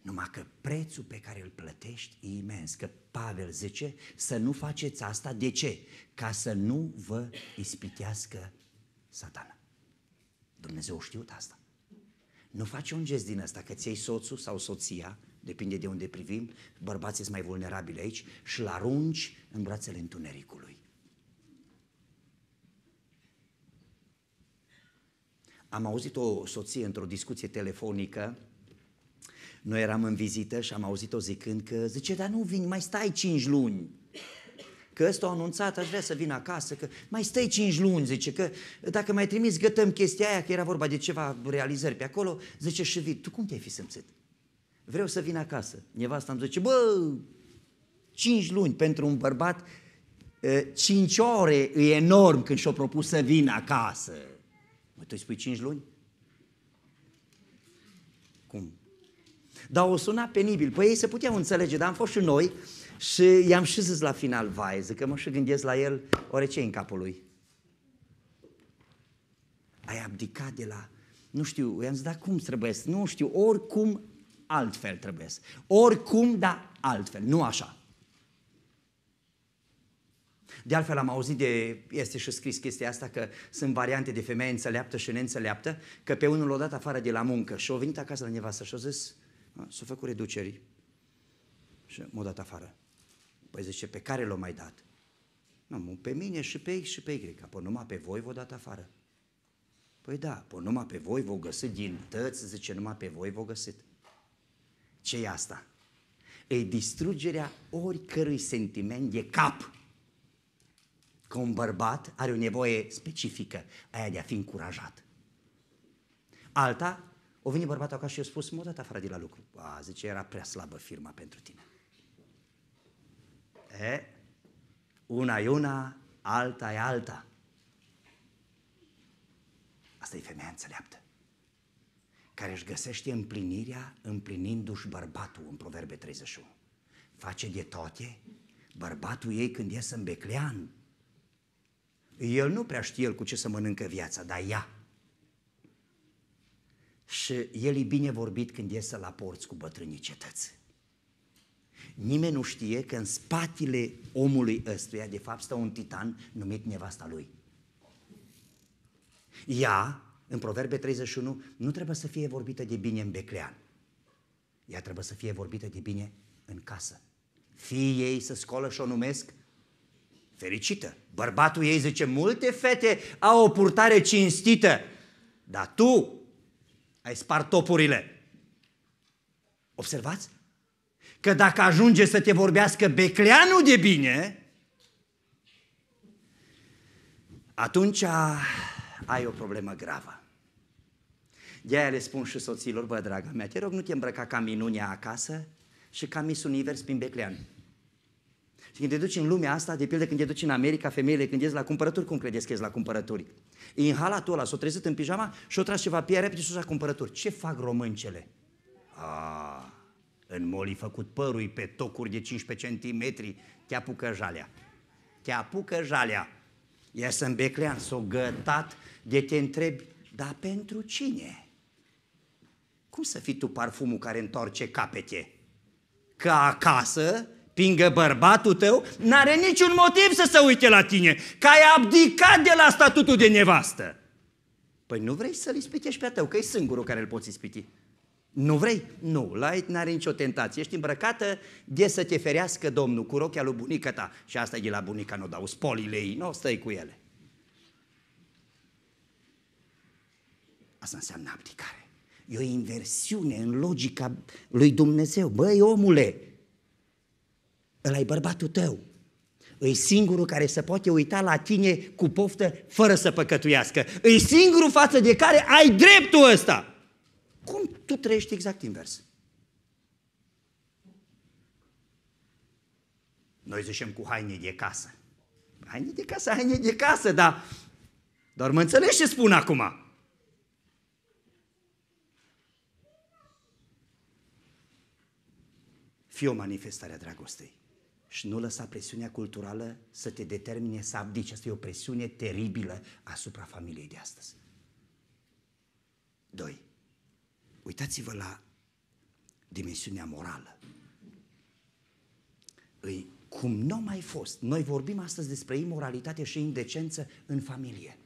Speaker 1: Numai că prețul pe care îl plătești e imens. Că Pavel zice să nu faceți asta. De ce? Ca să nu vă ispitească satana. Dumnezeu a știut asta. Nu faci un gest din asta, că ți soțul sau soția, depinde de unde privim, bărbații sunt mai vulnerabili aici, și l arunci în brațele întunericului. Am auzit o soție într-o discuție telefonică noi eram în vizită și am auzit-o zicând că zice, dar nu vin, mai stai cinci luni. Că ăsta a anunțat, aș vrea să vin acasă, că mai stai cinci luni, zice, că dacă mai trimis gătăm chestia aia, că era vorba de ceva realizări pe acolo, zice, și vii, tu cum te-ai fi simțit? Vreau să vin acasă. Nevasta îmi zice, bă, cinci luni pentru un bărbat, cinci ore e enorm când și-o propus să vin acasă. Mă, tu îi spui cinci luni? Cum? Dar o suna penibil. Păi ei se puteau înțelege, dar am fost și noi și i-am și zis la final, vai, zic că mă și gândesc la el, ore ce în capul lui? Ai abdicat de la, nu știu, i-am zis, da, cum trebuie să, nu știu, oricum altfel trebuie să, oricum, dar altfel, nu așa. De altfel am auzit de, este și scris chestia asta, că sunt variante de femeie înțeleaptă și neînțeleaptă, că pe unul l-o dat afară de la muncă și o venit acasă la nevastă și a zis, Ah, S-au făcut reduceri și m-au dat afară. Păi zice, pe care l-au mai dat? Nu, pe mine și pe X și pe Y, pe numai pe voi v-au dat afară. Păi da, pe numai pe voi v-au găsit din tăți, zice, numai pe voi v-au găsit. ce e asta? E distrugerea oricărui sentiment de cap. Că un bărbat are o nevoie specifică, aia de a fi încurajat. Alta o venit bărbatul acasă și i-a spus, mă dat afară de la lucru. A, zice, era prea slabă firma pentru tine. E, una e una, alta e alta. Asta e femeia înțeleaptă, care își găsește împlinirea împlinindu-și bărbatul în Proverbe 31. Face de toate, bărbatul ei când iese în beclean. El nu prea știe el cu ce să mănâncă viața, dar ea și el e bine vorbit când iese la porți cu bătrânii cetăți. Nimeni nu știe că în spatele omului ăstuia, de fapt, stă un titan numit nevasta lui. Ea, în Proverbe 31, nu trebuie să fie vorbită de bine în beclean. Ea trebuie să fie vorbită de bine în casă. Fii ei să scolă și o numesc fericită. Bărbatul ei zice, multe fete au o purtare cinstită, dar tu ai spart topurile. Observați? Că dacă ajunge să te vorbească becleanul de bine, atunci ai o problemă gravă. De aia le spun și soților, bă, draga mea, te rog, nu te îmbrăca ca minunea acasă și ca Miss Univers prin Beclean când te duci în lumea asta, de pildă când te duci în America, femeile când ies la cumpărături, cum credeți că ies la cumpărături? E inhalatul ăla, s-o trezit în pijama și o tras ceva pe ea repede sus la cumpărături. Ce fac româncele? A, în moli făcut părul pe tocuri de 15 centimetri, te apucă jalea. Te apucă jalea. să în beclean, s-o gătat de te întrebi, dar pentru cine? Cum să fii tu parfumul care întoarce capete? Că acasă fiindcă bărbatul tău n-are niciun motiv să se uite la tine, că ai abdicat de la statutul de nevastă. Păi nu vrei să-l ispitești pe tău, că e singurul care îl poți ispiti. Nu vrei? Nu, Light n-are nicio tentație. Ești îmbrăcată de să te ferească Domnul cu rochea lui bunica ta. Și asta e de la bunica, nu dau spolile ei, nu stai cu ele. Asta înseamnă abdicare. E o inversiune în logica lui Dumnezeu. Băi, omule, ăla e bărbatul tău. e singurul care se poate uita la tine cu poftă fără să păcătuiască. E singurul față de care ai dreptul ăsta. Cum tu trăiești exact invers? Noi zicem cu haine de casă. Haine de casă, haine de casă, dar doar mă înțelegi ce spun acum. Fie o manifestare a dragostei și nu lăsa presiunea culturală să te determine să abdici. Asta e o presiune teribilă asupra familiei de astăzi. Doi, Uitați-vă la dimensiunea morală. Îi, cum nu mai fost. Noi vorbim astăzi despre imoralitate și indecență în familie.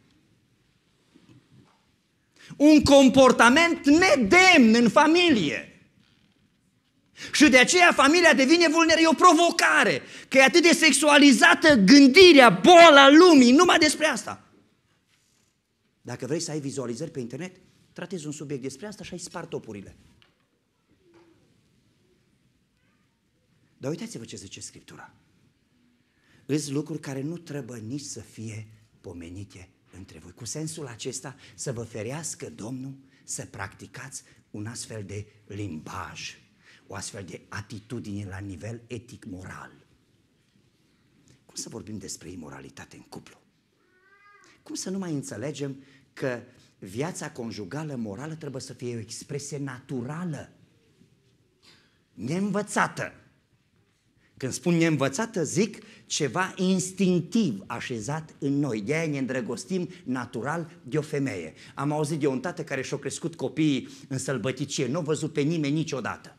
Speaker 1: Un comportament nedemn în familie. Și de aceea familia devine vulnerabilă, e o provocare, că e atât de sexualizată gândirea, boala lumii, numai despre asta. Dacă vrei să ai vizualizări pe internet, tratezi un subiect despre asta și ai spart topurile. Dar uitați-vă ce zice Scriptura. Îți lucruri care nu trebuie nici să fie pomenite între voi. Cu sensul acesta să vă ferească Domnul să practicați un astfel de limbaj o astfel de atitudine la nivel etic-moral. Cum să vorbim despre imoralitate în cuplu? Cum să nu mai înțelegem că viața conjugală morală trebuie să fie o expresie naturală, neînvățată. Când spun neînvățată, zic ceva instinctiv așezat în noi. De aia ne îndrăgostim natural de o femeie. Am auzit de un tată care și-a crescut copiii în sălbăticie, nu a văzut pe nimeni niciodată.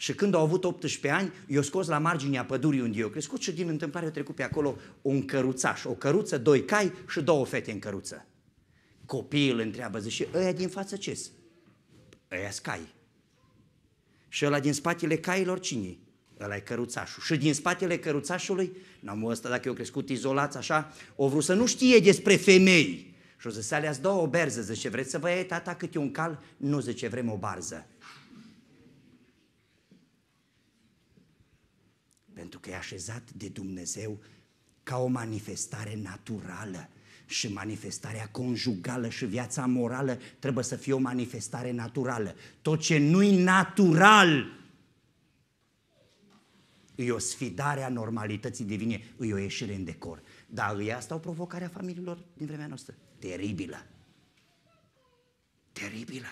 Speaker 1: Și când au avut 18 ani, i-au scos la marginea pădurii unde eu crescut și din întâmplare au trecut pe acolo un căruțaș, o căruță, doi cai și două fete în căruță. Copiii îl întreabă, zice, ăia din față ce Ăia cai. Și ăla din spatele cailor cine ăla e căruțașul. Și din spatele căruțașului, n-am ăsta dacă eu crescut izolat așa, o vrut să nu știe despre femei. Și o să alea două o berză, zice, vreți să vă iei tata câte un cal? Nu, zice, vrem o barză. pentru că e așezat de Dumnezeu ca o manifestare naturală și manifestarea conjugală și viața morală trebuie să fie o manifestare naturală. Tot ce nu-i natural e o sfidare a normalității divine, e o ieșire în decor. Dar e asta o provocare a familiilor din vremea noastră. Teribilă. Teribilă.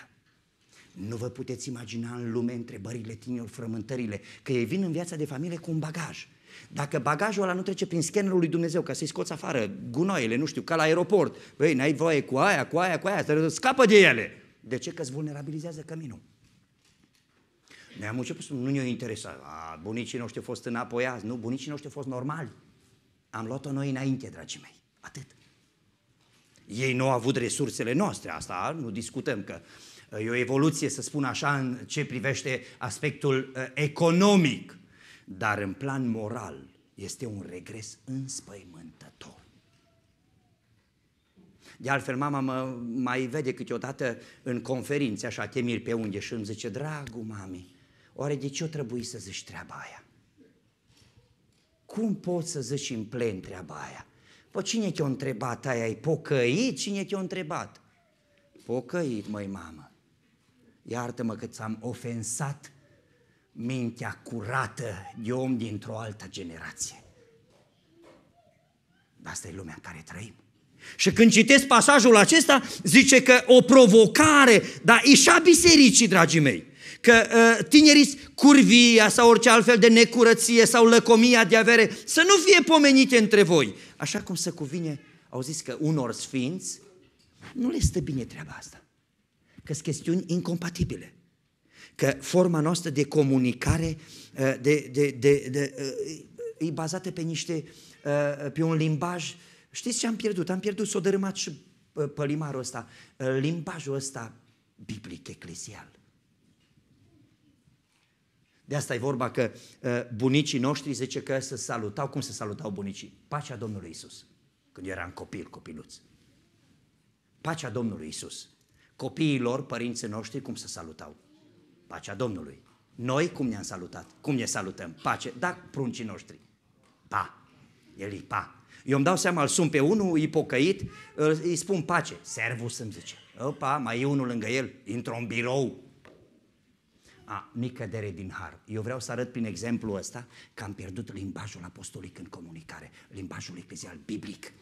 Speaker 1: Nu vă puteți imagina în lume întrebările tinerilor, frământările, că ei vin în viața de familie cu un bagaj. Dacă bagajul ăla nu trece prin scannerul lui Dumnezeu ca să-i scoți afară gunoaiele, nu știu, ca la aeroport, băi, n-ai voie cu aia, cu aia, cu aia, scapă de ele. De ce? Că îți vulnerabilizează căminul. ne am început să nu ne interesa. A, bunicii noștri au fost înapoiați. Nu, bunicii noștri au fost normali. Am luat-o noi înainte, dragii mei. Atât. Ei nu au avut resursele noastre, asta nu discutăm că E o evoluție, să spun așa, în ce privește aspectul economic, dar în plan moral este un regres înspăimântător. De altfel, mama mă mai vede câteodată în conferințe, așa, te miri pe unde și îmi zice, dragul mami, oare de ce o trebuie să zici treaba aia? Cum poți să zici în plen treaba aia? Păi cine te-a întrebat aia? Ai pocăit? Cine te-a întrebat? Pocăit, măi mamă iartă-mă că ți-am ofensat mintea curată de om dintr-o altă generație. Dar asta e lumea în care trăim. Și când citesc pasajul acesta, zice că o provocare, dar e și a bisericii, dragii mei, că uh, tinerii curvia sau orice altfel de necurăție sau lăcomia de avere să nu fie pomenite între voi. Așa cum se cuvine, au zis că unor sfinți nu le stă bine treaba asta că sunt chestiuni incompatibile. Că forma noastră de comunicare uh, de, de, de, de, uh, e bazată pe niște, uh, pe un limbaj. Știți ce am pierdut? Am pierdut, s-o dărâmat și pălimarul ăsta, limbajul ăsta biblic, eclesial. De asta e vorba că bunicii noștri zice că să salutau, cum se salutau bunicii? Pacea Domnului Isus. Când eram copil, copiluț. Pacea Domnului Isus copiilor, părinții noștri, cum se salutau. Pacea Domnului. Noi cum ne-am salutat? Cum ne salutăm? Pace. Da, pruncii noștri. Pa. El e pa. Eu îmi dau seama, îl sun pe unul, îi pocăit, îi spun pace. Servus îmi zice. Opa, mai e unul lângă el. Intră în birou. A, nicădere din har. Eu vreau să arăt prin exemplu ăsta că am pierdut limbajul apostolic în comunicare, limbajul eclezial biblic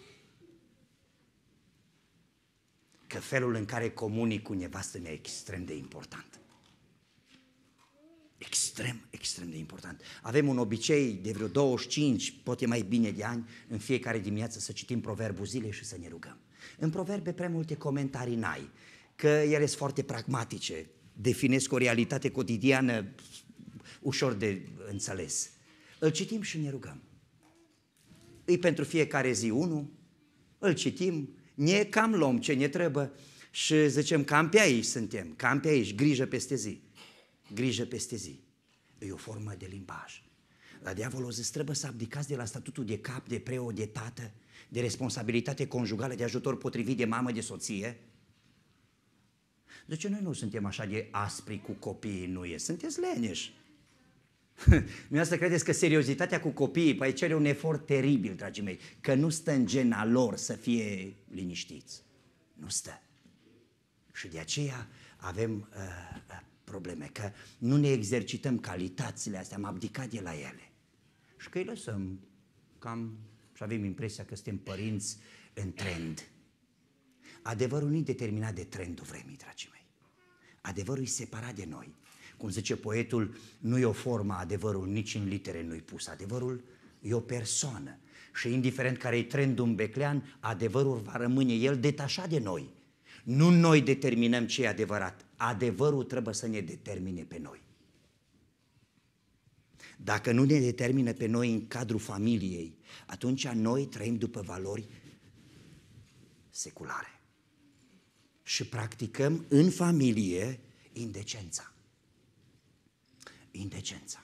Speaker 1: că felul în care comunic cu nevastă mea e extrem de important. Extrem, extrem de important. Avem un obicei de vreo 25, poate mai bine de ani, în fiecare dimineață să citim proverbul zilei și să ne rugăm. În proverbe prea multe comentarii n-ai, că ele sunt foarte pragmatice, definesc o realitate cotidiană ușor de înțeles. Îl citim și ne rugăm. Îi pentru fiecare zi unul, îl citim, ne cam luăm ce ne trebuie și zicem, cam pe aici suntem, cam pe aici, grijă peste zi. Grijă peste zi. E o formă de limbaj. La diavolul zice, trebuie să abdicați de la statutul de cap, de preot, de tată, de responsabilitate conjugală, de ajutor potrivit de mamă, de soție. De ce noi nu suntem așa de aspri cu copiii, nu e? Sunteți leneși. Dumneavoastră credeți că seriozitatea cu copiii păi cere un efort teribil, dragii mei, că nu stă în gena lor să fie liniștiți. Nu stă. Și de aceea avem uh, uh probleme, că nu ne exercităm calitățile astea, am abdicat de la ele. Și că îi lăsăm cam și avem impresia că suntem părinți în trend. Adevărul nu e determinat de trendul vremii, dragii mei. Adevărul e separat de noi. Cum zice poetul, nu e o formă adevărul, nici în litere nu-i pus. Adevărul e o persoană. Și indiferent care e trendul în Beclean, adevărul va rămâne el detașat de noi. Nu noi determinăm ce e adevărat. Adevărul trebuie să ne determine pe noi. Dacă nu ne determină pe noi în cadrul familiei, atunci noi trăim după valori seculare. Și practicăm în familie indecența indecența.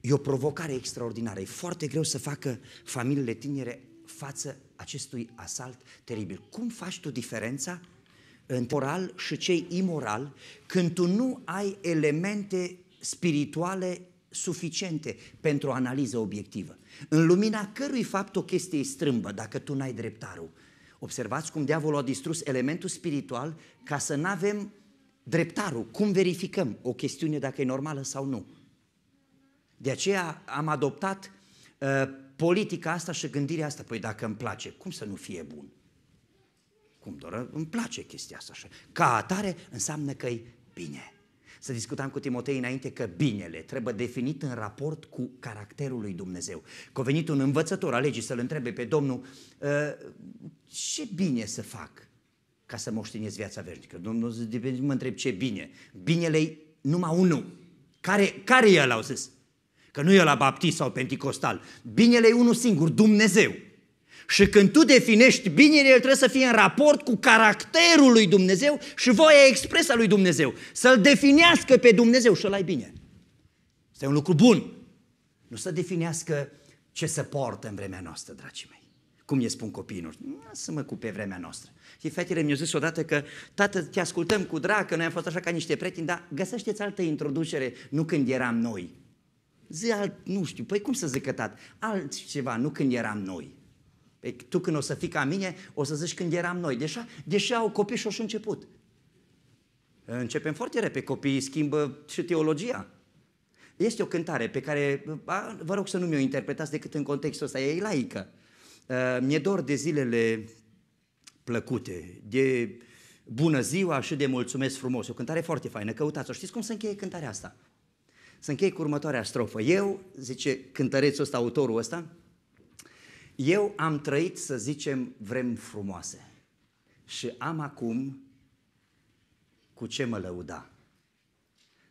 Speaker 1: E o provocare extraordinară. E foarte greu să facă familiile tinere față acestui asalt teribil. Cum faci tu diferența între moral și cei imoral când tu nu ai elemente spirituale suficiente pentru o analiză obiectivă. În lumina cărui fapt o chestie e strâmbă, dacă tu n-ai dreptarul. Observați cum diavolul a distrus elementul spiritual ca să nu avem Dreptarul, cum verificăm o chestiune dacă e normală sau nu? De aceea am adoptat uh, politica asta și gândirea asta. Păi dacă îmi place, cum să nu fie bun? Cum doar îmi place chestia asta așa. Ca atare înseamnă că e bine. Să discutam cu Timotei înainte că binele trebuie definit în raport cu caracterul lui Dumnezeu. Că a venit un învățător a legii să-l întrebe pe Domnul uh, ce bine să fac? ca să moștenesc viața veșnică. Domnul zice, mă întreb ce bine. Binele i numai unul. Care, care e ăla, au zis? Că nu e la baptist sau penticostal. Binele e unul singur, Dumnezeu. Și când tu definești binele, el trebuie să fie în raport cu caracterul lui Dumnezeu și voia expresă lui Dumnezeu. Să-l definească pe Dumnezeu și ăla bine. Este un lucru bun. Nu să definească ce se poartă în vremea noastră, dragii mei. Cum ne spun copiii noștri? Lasă-mă cu pe vremea noastră. Și fetele mi-au zis odată că, tată, te ascultăm cu drag, că noi am fost așa ca niște prieteni, dar găsește-ți altă introducere, nu când eram noi. Zi alt, nu știu, păi cum să zic că Alt Altceva, nu când eram noi. Păi tu când o să fii ca mine, o să zici când eram noi. Deși, deși au copii și-au și început. Începem foarte repede, copiii schimbă și teologia. Este o cântare pe care, a, vă rog să nu mi-o interpretați decât în contextul ăsta, e laică. Uh, mi-e dor de zilele plăcute, de bună ziua și de mulțumesc frumos. O cântare foarte faină, căutați-o. Știți cum se încheie cântarea asta? Să încheie cu următoarea strofă. Eu, zice cântărețul ăsta, autorul ăsta, eu am trăit, să zicem, vremi frumoase și am acum cu ce mă lăuda.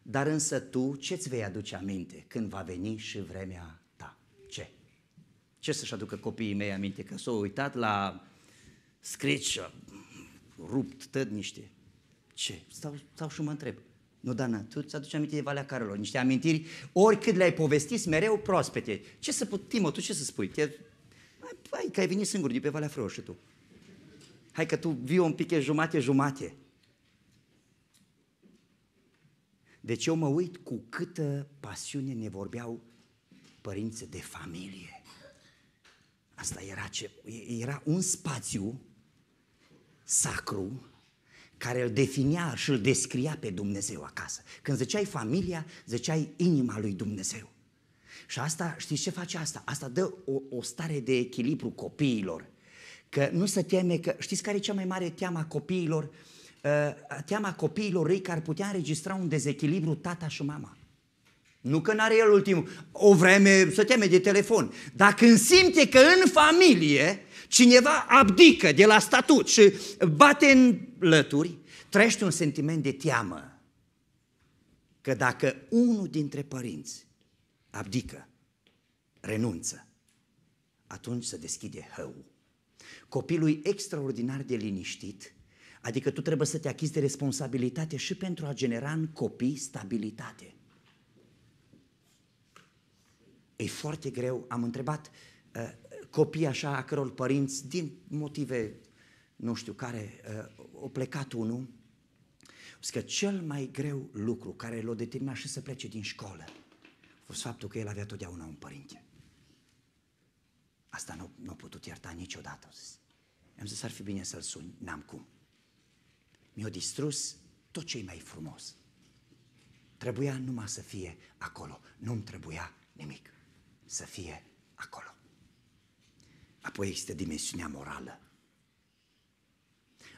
Speaker 1: Dar însă tu ce-ți vei aduce aminte când va veni și vremea ta? Ce? Ce să-și aducă copiii mei aminte? Că s-au uitat la scrici, rupt, niște Ce? Stau, stau și mă întreb. Nu, Dana, tu ți-aduci aminte de Valea Carolor, niște amintiri, oricât le-ai povestit, mereu proaspete. Ce să put, Timo, tu ce să spui? Te... Hai că ai venit singur de pe Valea și tu. Hai că tu vii un pic jumate, jumate. Deci eu mă uit cu câtă pasiune ne vorbeau părinții de familie. Asta era, ce, era un spațiu sacru care îl definea și îl descria pe Dumnezeu acasă. Când ziceai familia, ziceai inima lui Dumnezeu. Și asta, știți ce face asta? Asta dă o, o stare de echilibru copiilor. Că nu se teme, că știți care e cea mai mare teama copiilor? Uh, teama copiilor ei care putea înregistra un dezechilibru tata și mama. Nu că n-are el ultimul. O vreme să teme de telefon. Dar când simte că în familie cineva abdică de la statut și bate în lături, trăiește un sentiment de teamă că dacă unul dintre părinți abdică, renunță, atunci se deschide hău. Copilul e extraordinar de liniștit, adică tu trebuie să te achizi de responsabilitate și pentru a genera în copii stabilitate. E foarte greu. Am întrebat uh, copii așa a căror părinți, din motive, nu știu care, uh, au plecat unul, că cel mai greu lucru care l-a determinat și să plece din școală a fost faptul că el avea totdeauna un părinte. Asta nu, nu a putut ierta niciodată. Am zis, am zis ar fi bine să-l sun, n-am cum. Mi-a distrus tot ce e mai frumos. Trebuia numai să fie acolo, nu-mi trebuia nimic. Să fie acolo. Apoi există dimensiunea morală.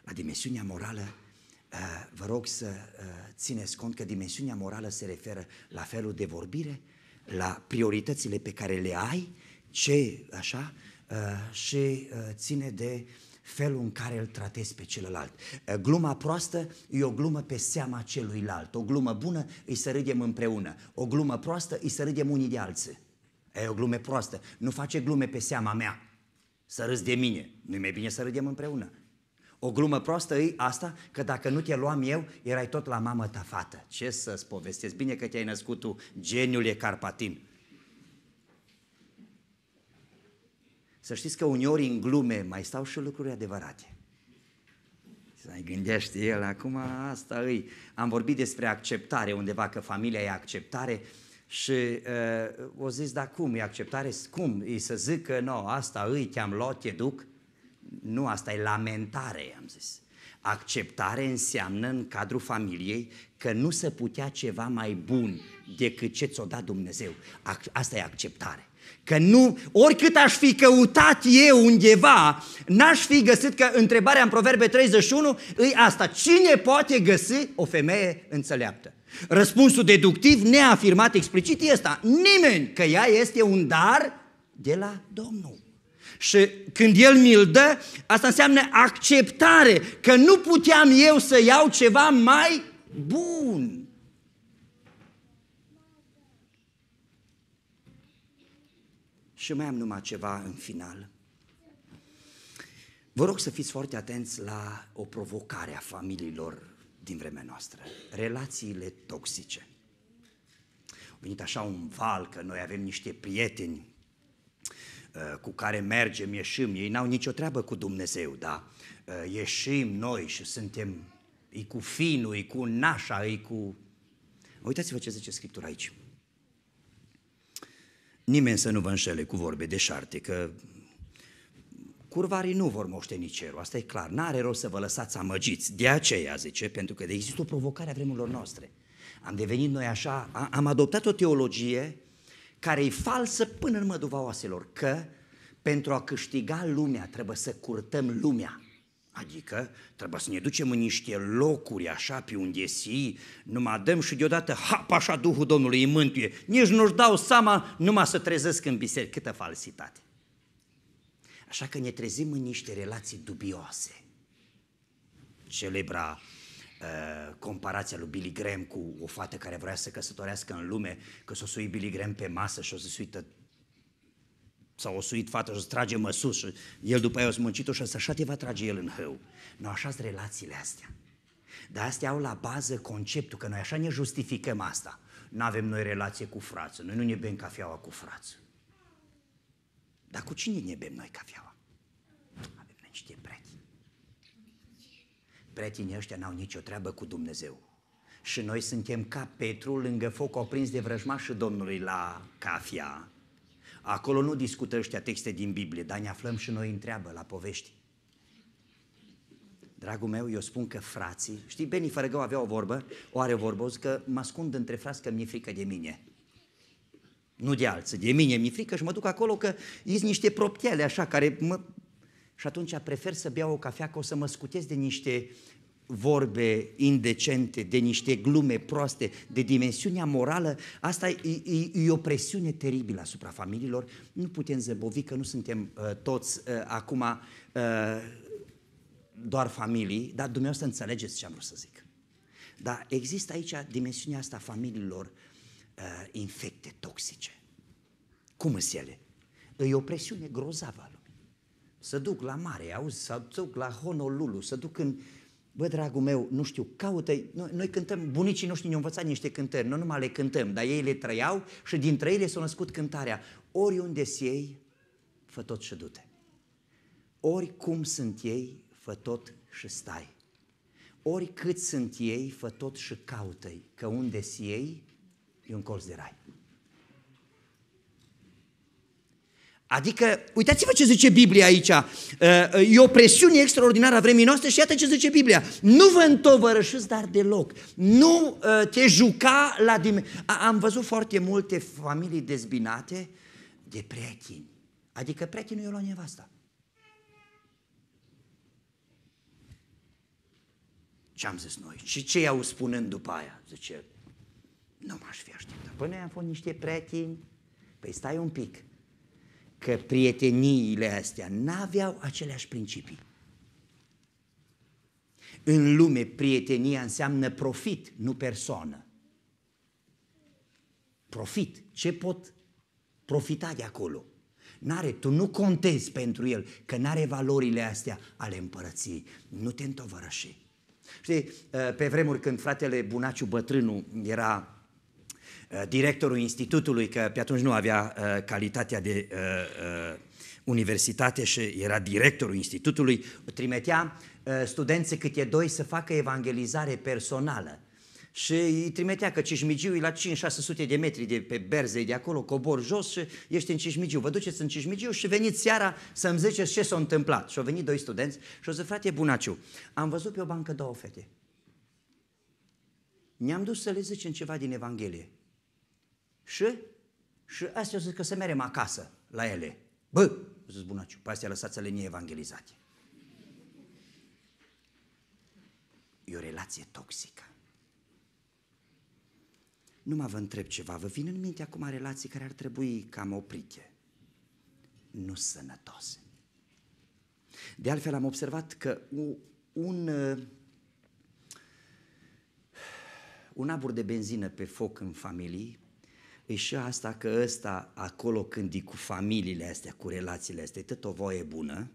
Speaker 1: La dimensiunea morală, uh, vă rog să uh, țineți cont că dimensiunea morală se referă la felul de vorbire, la prioritățile pe care le ai, ce, așa, uh, și ține de felul în care îl tratezi pe celălalt. Gluma proastă e o glumă pe seama celuilalt. O glumă bună îi să râdem împreună. O glumă proastă îi să râdem unii de alții. E o glume proastă. Nu face glume pe seama mea să râzi de mine. Nu-i mai bine să râdem împreună. O glumă proastă e asta că dacă nu te luam eu, erai tot la mamă ta fată. Ce să-ți povestesc? Bine că te-ai născut tu, geniul e carpatin. Să știți că uneori în glume mai stau și lucruri adevărate. Să-i gândește el, acum asta îi... Am vorbit despre acceptare undeva, că familia e acceptare și uh, o zis, dar cum, e acceptare? Cum? E să zic că nu, asta îi, te-am luat, te duc? Nu, asta e lamentare, am zis. Acceptare înseamnă în cadrul familiei că nu se putea ceva mai bun decât ce ți-o dat Dumnezeu. Asta e acceptare. Că nu, oricât aș fi căutat eu undeva, n-aș fi găsit că întrebarea în Proverbe 31 e asta. Cine poate găsi o femeie înțeleaptă? Răspunsul deductiv neafirmat explicit este ăsta. Nimeni că ea este un dar de la Domnul. Și când El mi-l dă, asta înseamnă acceptare, că nu puteam eu să iau ceva mai bun. Și mai am numai ceva în final. Vă rog să fiți foarte atenți la o provocare a familiilor din vremea noastră, relațiile toxice. A venit așa un val că noi avem niște prieteni uh, cu care mergem, ieșim, ei n-au nicio treabă cu Dumnezeu, da? Uh, ieșim noi și suntem, e cu finul, e cu nașa, e cu... Uitați-vă ce zice Scriptura aici. Nimeni să nu vă înșele cu vorbe de șarte, că curvarii nu vor moșteni cerul, asta e clar, n-are rost să vă lăsați amăgiți. De aceea, zice, pentru că există o provocare a vremurilor noastre. Am devenit noi așa, am adoptat o teologie care e falsă până în măduva oaselor, că pentru a câștiga lumea trebuie să curtăm lumea. Adică trebuie să ne ducem în niște locuri așa pe unde si, numai dăm și deodată hap așa Duhul Domnului îi mântuie. Nici nu-și dau seama numai să trezesc în biserică. Câtă falsitate! Așa că ne trezim în niște relații dubioase. Celebra uh, comparația lui Billy Graham cu o fată care vrea să căsătorească în lume, că s-o sui Billy Graham pe masă și o să suită sau o suit fată și o trage mă sus și el după aia o smâncit-o și așa te va trage el în hău. Nu, așa sunt relațiile astea. Dar astea au la bază conceptul că noi așa ne justificăm asta. Nu avem noi relație cu frață, noi nu ne bem cafeaua cu frață. Dar cu cine ne bem noi cafeaua? Avem noi niște preți. Prietenii ăștia n-au nicio treabă cu Dumnezeu. Și noi suntem ca Petru lângă foc oprins de vrăjmașul Domnului la cafea. Acolo nu discută ăștia texte din Biblie, dar ne aflăm și noi întreabă la povești. Dragul meu, eu spun că frații, știi, Beni Fărăgău avea o vorbă, o are vorbă, că mă ascund între frați că mi-e frică de mine nu de alții. De mine mi-e frică și mă duc acolo că ies niște proptiale așa care mă... Și atunci prefer să beau o cafea ca o să mă scutez de niște vorbe indecente, de niște glume proaste, de dimensiunea morală, asta e, e, e o presiune teribilă asupra familiilor. Nu putem zăbovi că nu suntem uh, toți uh, acum uh, doar familii, dar dumneavoastră înțelegeți ce am vrut să zic. Dar există aici dimensiunea asta familiilor uh, infecte toxice. Cum sunt ele? E o presiune grozavă a lumii. Să duc la mare, auzi, să duc la Honolulu, să duc în... Bă, dragul meu, nu știu, caută noi, noi cântăm, bunicii noștri ne-au învățat niște cântări, nu numai le cântăm, dar ei le trăiau și dintre ele s-a născut cântarea. Oriunde sunt ei, fă tot și du-te. Oricum sunt ei, fă tot și stai. Oricât sunt ei, fă tot și caută-i, că unde sunt ei, e un colț de rai. Adică, uitați-vă ce zice Biblia aici. Uh, uh, e o presiune extraordinară a vremii noastre și iată ce zice Biblia. Nu vă întovărășiți, dar deloc. Nu uh, te juca la dim- Am văzut foarte multe familii dezbinate de prieteni. Adică prietenul eu a nevasta. Ce am zis noi? Și ce i-au spunând după aia? Zice, nu m-aș fi așteptat. Până am fost niște prieteni. Păi stai un pic. Că prieteniile astea n-aveau aceleași principii. În lume, prietenia înseamnă profit, nu persoană. Profit. Ce pot profita de acolo? N-are, tu nu contezi pentru el, că n-are valorile astea ale împărăției. Nu te întovărăși. Știi, pe vremuri când fratele Bunaciu Bătrânu era Uh, directorul institutului, că pe atunci nu avea uh, calitatea de uh, universitate și era directorul institutului, trimitea studențe câte doi să facă evangelizare personală. Și îi trimitea că Cismigiu e la 5-600 de metri de pe berzei de acolo, cobor jos și ești în Cismigiu. Vă duceți în Cismigiu și veniți seara să-mi ziceți ce s-a întâmplat. Și au venit doi studenți și au zis, frate Bunaciu, am văzut pe o bancă două fete. Ne-am dus să le zicem ceva din Evanghelie. Și, și astea zic că să merem acasă la ele. Bă, zis bunaciu, pe astea lăsați să le neevanghelizate. E o relație toxică. Nu mă vă întreb ceva, vă vin în minte acum relații care ar trebui cam oprite. Nu sănătoase. De altfel am observat că un, un, uh, un abur de benzină pe foc în familie e și asta că ăsta acolo când e cu familiile astea, cu relațiile astea, e tot o voie bună,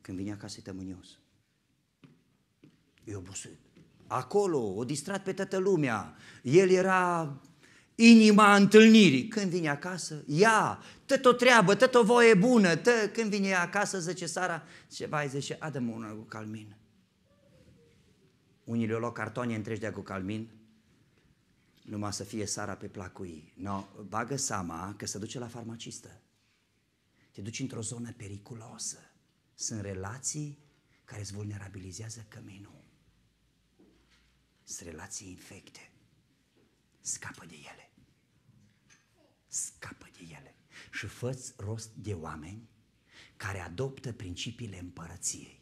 Speaker 1: când vine acasă e tămânios. E obosit. Acolo, o distrat pe toată lumea. El era inima întâlnirii. Când vine acasă, ia, tot o treabă, tot o voie bună, tă, când vine acasă, zice Sara, zice, vai, zice, adă-mă una cu calmin. Unii le-au luat cartoane întregi de cu calmin, numai să fie Sara pe placui. No, bagă seama că se duce la farmacistă. Te duci într-o zonă periculoasă. Sunt relații care îți vulnerabilizează căminul. Sunt relații infecte. Scapă de ele. Scapă de ele. Și făți rost de oameni care adoptă principiile împărăției.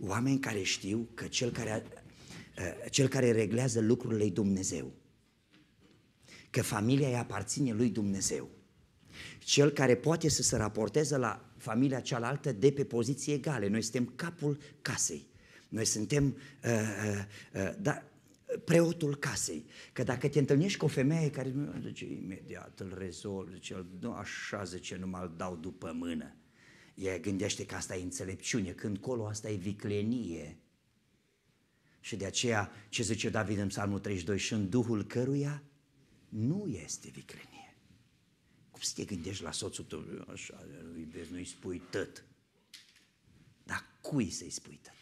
Speaker 1: Oameni care știu că cel care, ă, cel care reglează lucrurile Dumnezeu că familia îi aparține lui Dumnezeu. Cel care poate să se raporteze la familia cealaltă de pe poziții egale. Noi suntem capul casei. Noi suntem uh, uh, uh, da, preotul casei. Că dacă te întâlnești cu o femeie care nu zice deci imediat, îl rezolv, zice, nu, așa zice, nu mă dau după mână. Ea gândește că asta e înțelepciune, când colo asta e viclenie. Și de aceea, ce zice David în Psalmul 32, și în Duhul căruia nu este vicrenie. Cum să te gândești la soțul tău, așa, iubesc, nu-i spui tot. Dar cui să-i spui tot?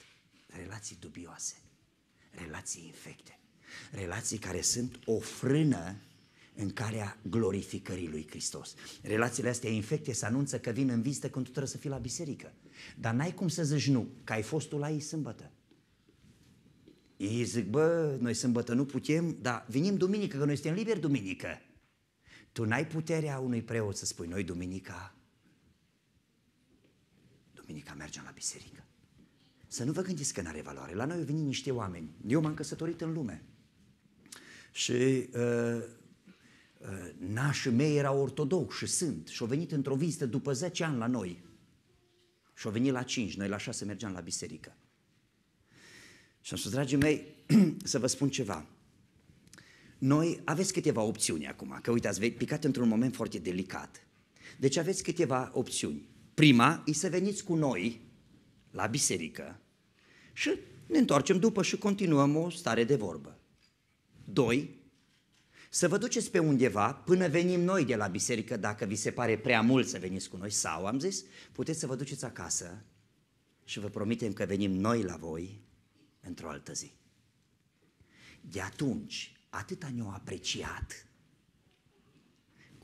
Speaker 1: Relații dubioase, relații infecte, relații care sunt o frână în calea glorificării lui Hristos. Relațiile astea infecte se anunță că vin în vizită când tu trebuie să fii la biserică. Dar n-ai cum să zici nu, că ai fost tu la ei sâmbătă. Ei zic, bă, noi sâmbătă nu putem, dar venim duminică, că noi suntem liberi duminică. Tu n-ai puterea unui preot să spui, noi duminica, duminica mergem la biserică. Să nu vă gândiți că nu are valoare. La noi au venit niște oameni. Eu m-am căsătorit în lume. Și uh, uh, nașii mei erau ortodoxi și sunt. Și au venit într-o vizită după 10 ani la noi. Și au venit la 5, noi la 6 mergeam la biserică. Și am spus, dragii mei, să vă spun ceva. Noi aveți câteva opțiuni acum, că uite, ați picat într-un moment foarte delicat. Deci aveți câteva opțiuni. Prima e să veniți cu noi la biserică și ne întoarcem după și continuăm o stare de vorbă. Doi, să vă duceți pe undeva până venim noi de la biserică, dacă vi se pare prea mult să veniți cu noi, sau, am zis, puteți să vă duceți acasă și vă promitem că venim noi la voi într-o altă zi. De atunci, atâta ne-au apreciat.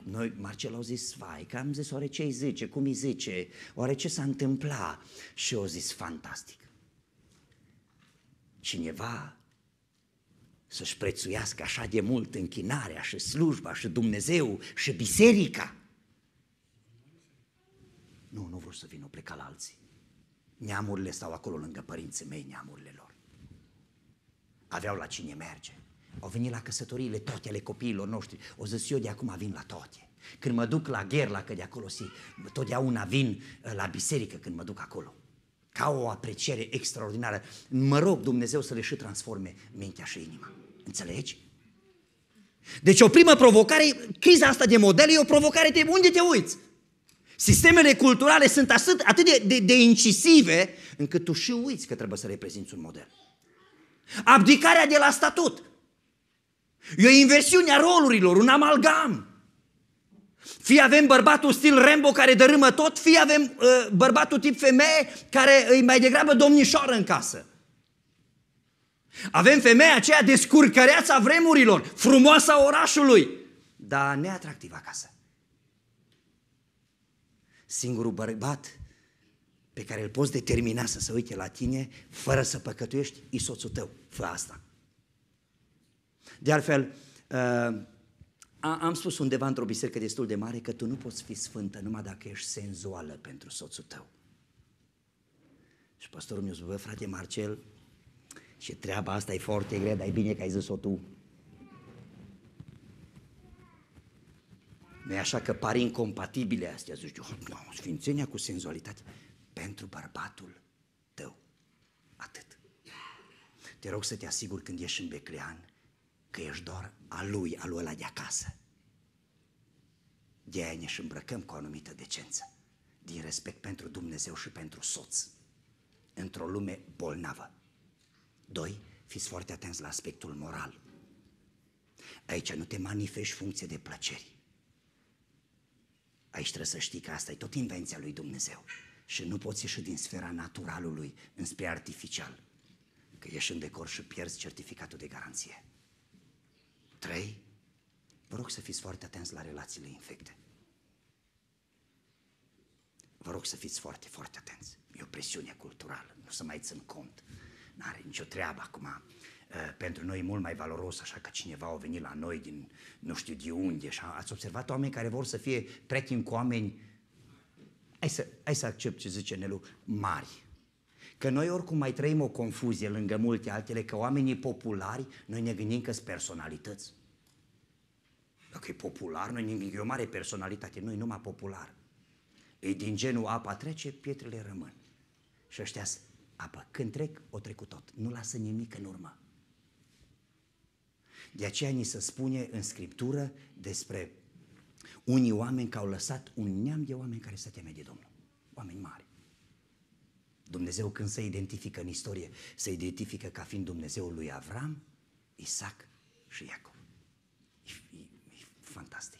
Speaker 1: Noi, Marcel, au zis, vai, că am zis, oare ce îi zice, cum îi zice, oare ce s-a întâmplat? Și au zis, fantastic. Cineva să-și prețuiască așa de mult închinarea și slujba și Dumnezeu și biserica. Nu, nu vreau să vin, o pleca la alții. Neamurile stau acolo lângă părinții mei, neamurile aveau la cine merge. Au venit la căsătoriile toate ale copiilor noștri. O zis eu de acum vin la toate. Când mă duc la Gherla, că de acolo si, totdeauna vin ă, la biserică când mă duc acolo. Ca o apreciere extraordinară. Mă rog Dumnezeu să le și transforme mintea și inima. Înțelegi? Deci o primă provocare, criza asta de modele e o provocare de unde te uiți. Sistemele culturale sunt atât, atât de, de, de incisive încât tu și uiți că trebuie să reprezinți un model. Abdicarea de la statut. E o inversiune a rolurilor, un amalgam. Fie avem bărbatul stil Rambo care dărâmă tot, fie avem uh, bărbatul tip femeie care îi mai degrabă domnișoară în casă. Avem femeia aceea scurcăreața vremurilor, frumoasa orașului, dar neatractivă acasă. Singurul bărbat pe care îl poți determina să se uite la tine fără să păcătuiești, e soțul tău. Fă asta. De altfel, uh, am spus undeva într-o biserică destul de mare că tu nu poți fi sfântă numai dacă ești senzuală pentru soțul tău. Și pastorul mi-a zis, frate Marcel, și treaba asta e foarte grea, dar e bine că ai zis-o tu. nu așa că par incompatibile astea. Zici, oh, no, sfințenia cu senzualitate pentru bărbatul tău. Atât. Te rog să te asiguri când ești în Beclean că ești doar a lui, a lui ăla de acasă. De aia ne și îmbrăcăm cu o anumită decență, din respect pentru Dumnezeu și pentru soț, într-o lume bolnavă. Doi, fiți foarte atenți la aspectul moral. Aici nu te manifesti funcție de plăceri. Aici trebuie să știi că asta e tot invenția lui Dumnezeu și nu poți ieși din sfera naturalului înspre artificial. Că ieși în decor și pierzi certificatul de garanție. 3. Vă rog să fiți foarte atenți la relațiile infecte. Vă rog să fiți foarte, foarte atenți. E o presiune culturală, nu să mai țin cont. N-are nicio treabă acum. Uh, pentru noi e mult mai valoros, așa că cineva a venit la noi din nu știu de unde. Și ați observat oameni care vor să fie prieteni cu oameni hai să, hai să accept ce zice Nelu, mari. Că noi oricum mai trăim o confuzie lângă multe altele, că oamenii populari, noi ne gândim că sunt personalități. Dacă e popular, noi ne gândim că e o mare personalitate, noi numai popular. E din genul apa trece, pietrele rămân. Și ăștia apă. Când trec, o trec cu tot. Nu lasă nimic în urmă. De aceea ni se spune în Scriptură despre unii oameni care au lăsat un neam de oameni care se teme de Domnul. Oameni mari. Dumnezeu când se identifică în istorie, se identifică ca fiind Dumnezeul lui Avram, Isaac și Iacov. E, e, e fantastic.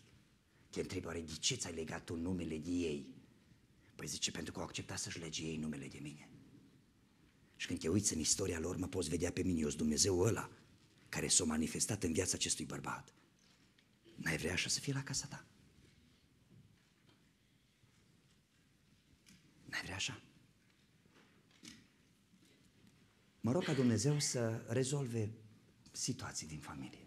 Speaker 1: Te întreb, oare de ce ți-ai legat tu numele de ei? Păi zice, pentru că au acceptat să-și lege ei numele de mine. Și când te uiți în istoria lor, mă poți vedea pe mine, eu Dumnezeu ăla care s-a manifestat în viața acestui bărbat. N-ai vrea așa să fie la casa ta? mai vrea așa? Mă rog ca Dumnezeu să rezolve situații din familie.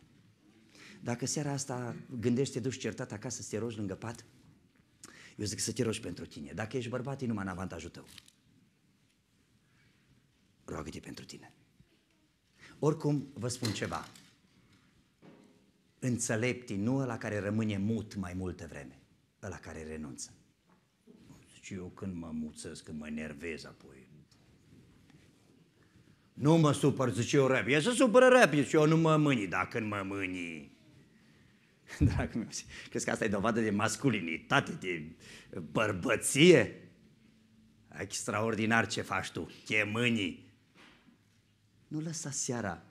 Speaker 1: Dacă seara asta gândești, te duci certat acasă să te rogi lângă pat, eu zic să te rogi pentru tine. Dacă ești bărbat, e numai în avantajul tău. Roagă-te pentru tine. Oricum, vă spun ceva. Înțelepti nu la care rămâne mut mai multă vreme, la care renunță. Și eu când mă muțesc, când mă enervez apoi. Nu mă supăr, zice eu rapid. El se supără rapid și eu nu mă mâni, dacă când mă mâni. Dragul meu, crezi că asta e dovadă de masculinitate, de bărbăție? Extraordinar ce faci tu, che mâni. Nu lăsa seara,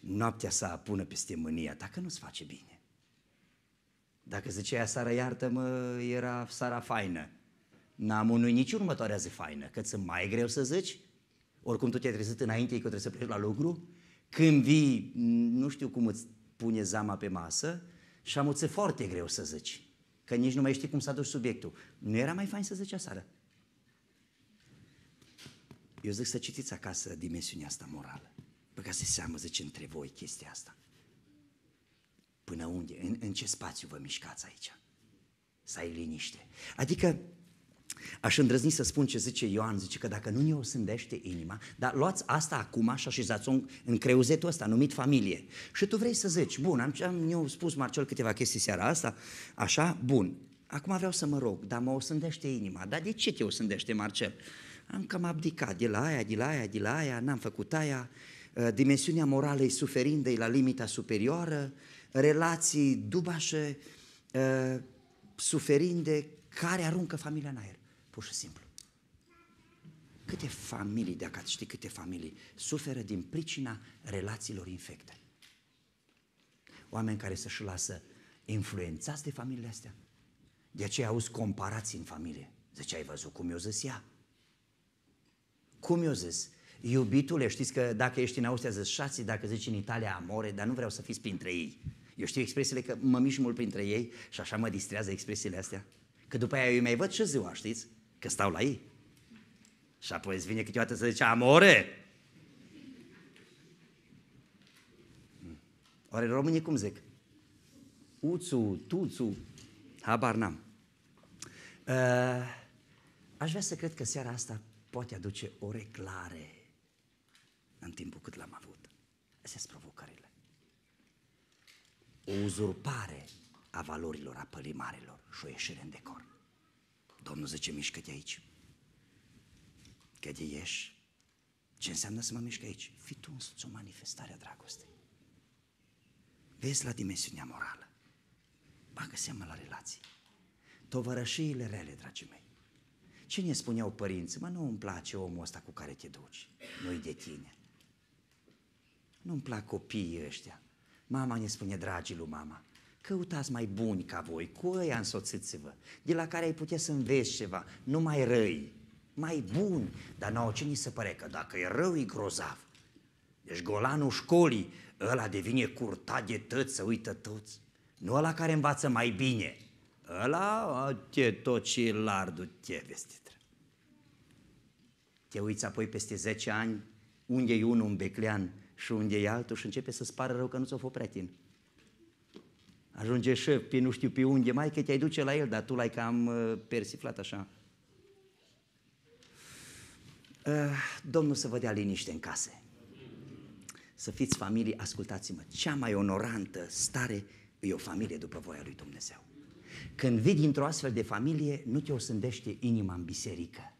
Speaker 1: noaptea să apună peste mânia ta, că nu-ți face bine. Dacă zicea seara, iartă-mă, era seara faină n-am i nici următoarea zi faină, că ți mai greu să zici, oricum tu te-ai trezit înainte că trebuie să pleci la lucru, când vii, nu știu cum îți pune zama pe masă și am ți foarte greu să zici, că nici nu mai știi cum să dus subiectul. Nu era mai fain să zici aseară? Eu zic să citiți acasă dimensiunea asta morală. să seamă, zice, între voi chestia asta. Până unde? În, în ce spațiu vă mișcați aici? Să ai liniște. Adică Aș îndrăzni să spun ce zice Ioan, zice că dacă nu ne osândește inima, dar luați asta acum și așezați-o în creuzetul ăsta numit familie. Și tu vrei să zici, bun, am, am eu spus Marcel câteva chestii seara asta, așa, bun, acum vreau să mă rog, dar mă osândește inima. Dar de ce te osândește, Marcel? Am cam abdicat de la aia, de la aia, de la aia, n-am făcut aia, uh, dimensiunea morală e suferindei la limita superioară, relații dubașe, uh, suferinde, care aruncă familia în aer pur și simplu. Câte familii, dacă ați ști câte familii, suferă din pricina relațiilor infecte. Oameni care să-și lasă influențați de familiile astea. De aceea auzi comparații în familie. Zice, ai văzut cum eu zis ea? Cum eu zis? Iubitule, știți că dacă ești în Austria zici șații, dacă zici în Italia amore, dar nu vreau să fiți printre ei. Eu știu expresiile că mă mișc mult printre ei și așa mă distrează expresiile astea. Că după aia eu mai văd și ziua, știți? că stau la ei. Și apoi îți vine câteodată să zice, amore! Hmm. Oare românii cum zic? Uțu, tuțu, habar n-am. Uh, aș vrea să cred că seara asta poate aduce o reclare în timpul cât l-am avut. Astea sunt provocările. O uzurpare a valorilor, a pălimarelor și o ieșire în decor. Domnul zice, mișcă-te aici. Că de ieși. Ce înseamnă să mă mișc aici? Fii tu însuți o manifestare a dragostei. Vezi la dimensiunea morală. Bagă seama la relații. Tovărășiile rele, dragii mei. Ce ne spuneau părinții? Mă, nu îmi place omul ăsta cu care te duci. Nu-i de tine. Nu-mi plac copiii ăștia. Mama ne spune, dragii lui mama, Căutați mai buni ca voi, cu ăia însoțiți-vă, de la care ai putea să înveți ceva, nu mai răi, mai buni. Dar nouă ce ni se pare că dacă e rău, e grozav. Deci golanul școlii, ăla devine curtat de tăți, să uită toți. Nu ăla care învață mai bine. Ăla, te tot și lardul te vestitră. Te uiți apoi peste 10 ani, unde e unul un beclean și unde e altul și începe să pară rău că nu ți-o prea tine. Ajunge șef pe nu știu pe unde, mai că te-ai duce la el, dar tu l-ai cam uh, persiflat așa. Uh, Domnul să vă dea liniște în case. Să fiți familii, ascultați-mă, cea mai onorantă stare e o familie după voia lui Dumnezeu. Când vii dintr-o astfel de familie, nu te osândește inima în biserică.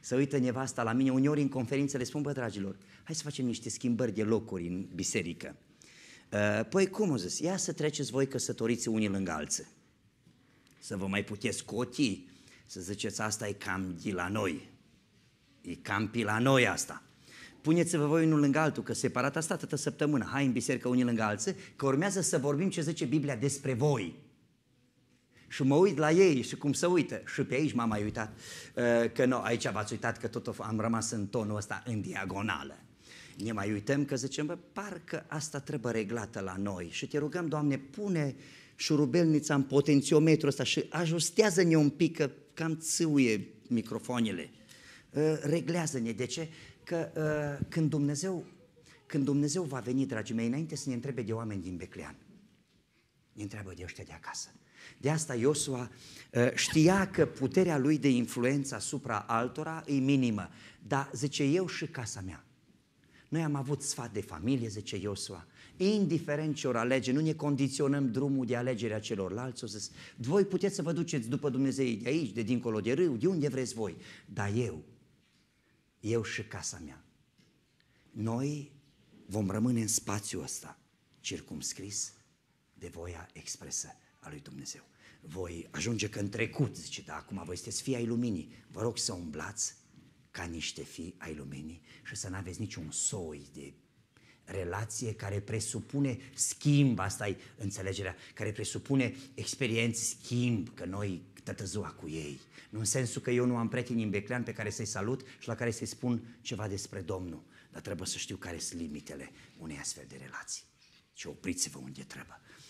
Speaker 1: Să uită nevasta la mine, uneori în conferințele spun, bă, dragilor, hai să facem niște schimbări de locuri în biserică. Uh, păi cum o zis? Ia să treceți voi căsătoriți unii lângă alții. Să vă mai puteți cotii, să ziceți asta e cam de la noi. E cam pe la noi asta. Puneți-vă voi unul lângă altul, că separat asta tătă săptămână. Hai în biserică unii lângă alții, că urmează să vorbim ce zice Biblia despre voi. Și mă uit la ei și cum să uită. Și pe aici m-am mai uitat. Uh, că nu, aici v-ați uitat că tot am rămas în tonul ăsta în diagonală ne mai uităm că zicem, bă, parcă asta trebuie reglată la noi și te rugăm, Doamne, pune șurubelnița în potențiometrul ăsta și ajustează-ne un pic, că cam țâuie microfoanele. Ă, reglează-ne. De ce? Că ă, când Dumnezeu când Dumnezeu va veni, dragii mei, înainte să ne întrebe de oameni din Beclean, ne întreabă de ăștia de acasă. De asta Iosua ă, știa că puterea lui de influență asupra altora e minimă, dar zice eu și casa mea noi am avut sfat de familie, zice Iosua. Indiferent ce ori alege, nu ne condiționăm drumul de a celorlalți. O zis, voi puteți să vă duceți după Dumnezeu de aici, de dincolo de râu, de unde vreți voi. Dar eu, eu și casa mea, noi vom rămâne în spațiul ăsta, circumscris de voia expresă a lui Dumnezeu. Voi ajunge că în trecut, zice, da, acum voi sunteți fii ai luminii, vă rog să umblați ca niște fii ai luminii și să n aveți niciun soi de relație care presupune schimb, asta e înțelegerea, care presupune experiențe schimb, că noi tătăzua cu ei. Nu în sensul că eu nu am prieteni în Beclean pe care să-i salut și la care să-i spun ceva despre Domnul, dar trebuie să știu care sunt limitele unei astfel de relații. Și opriți-vă unde trebuie.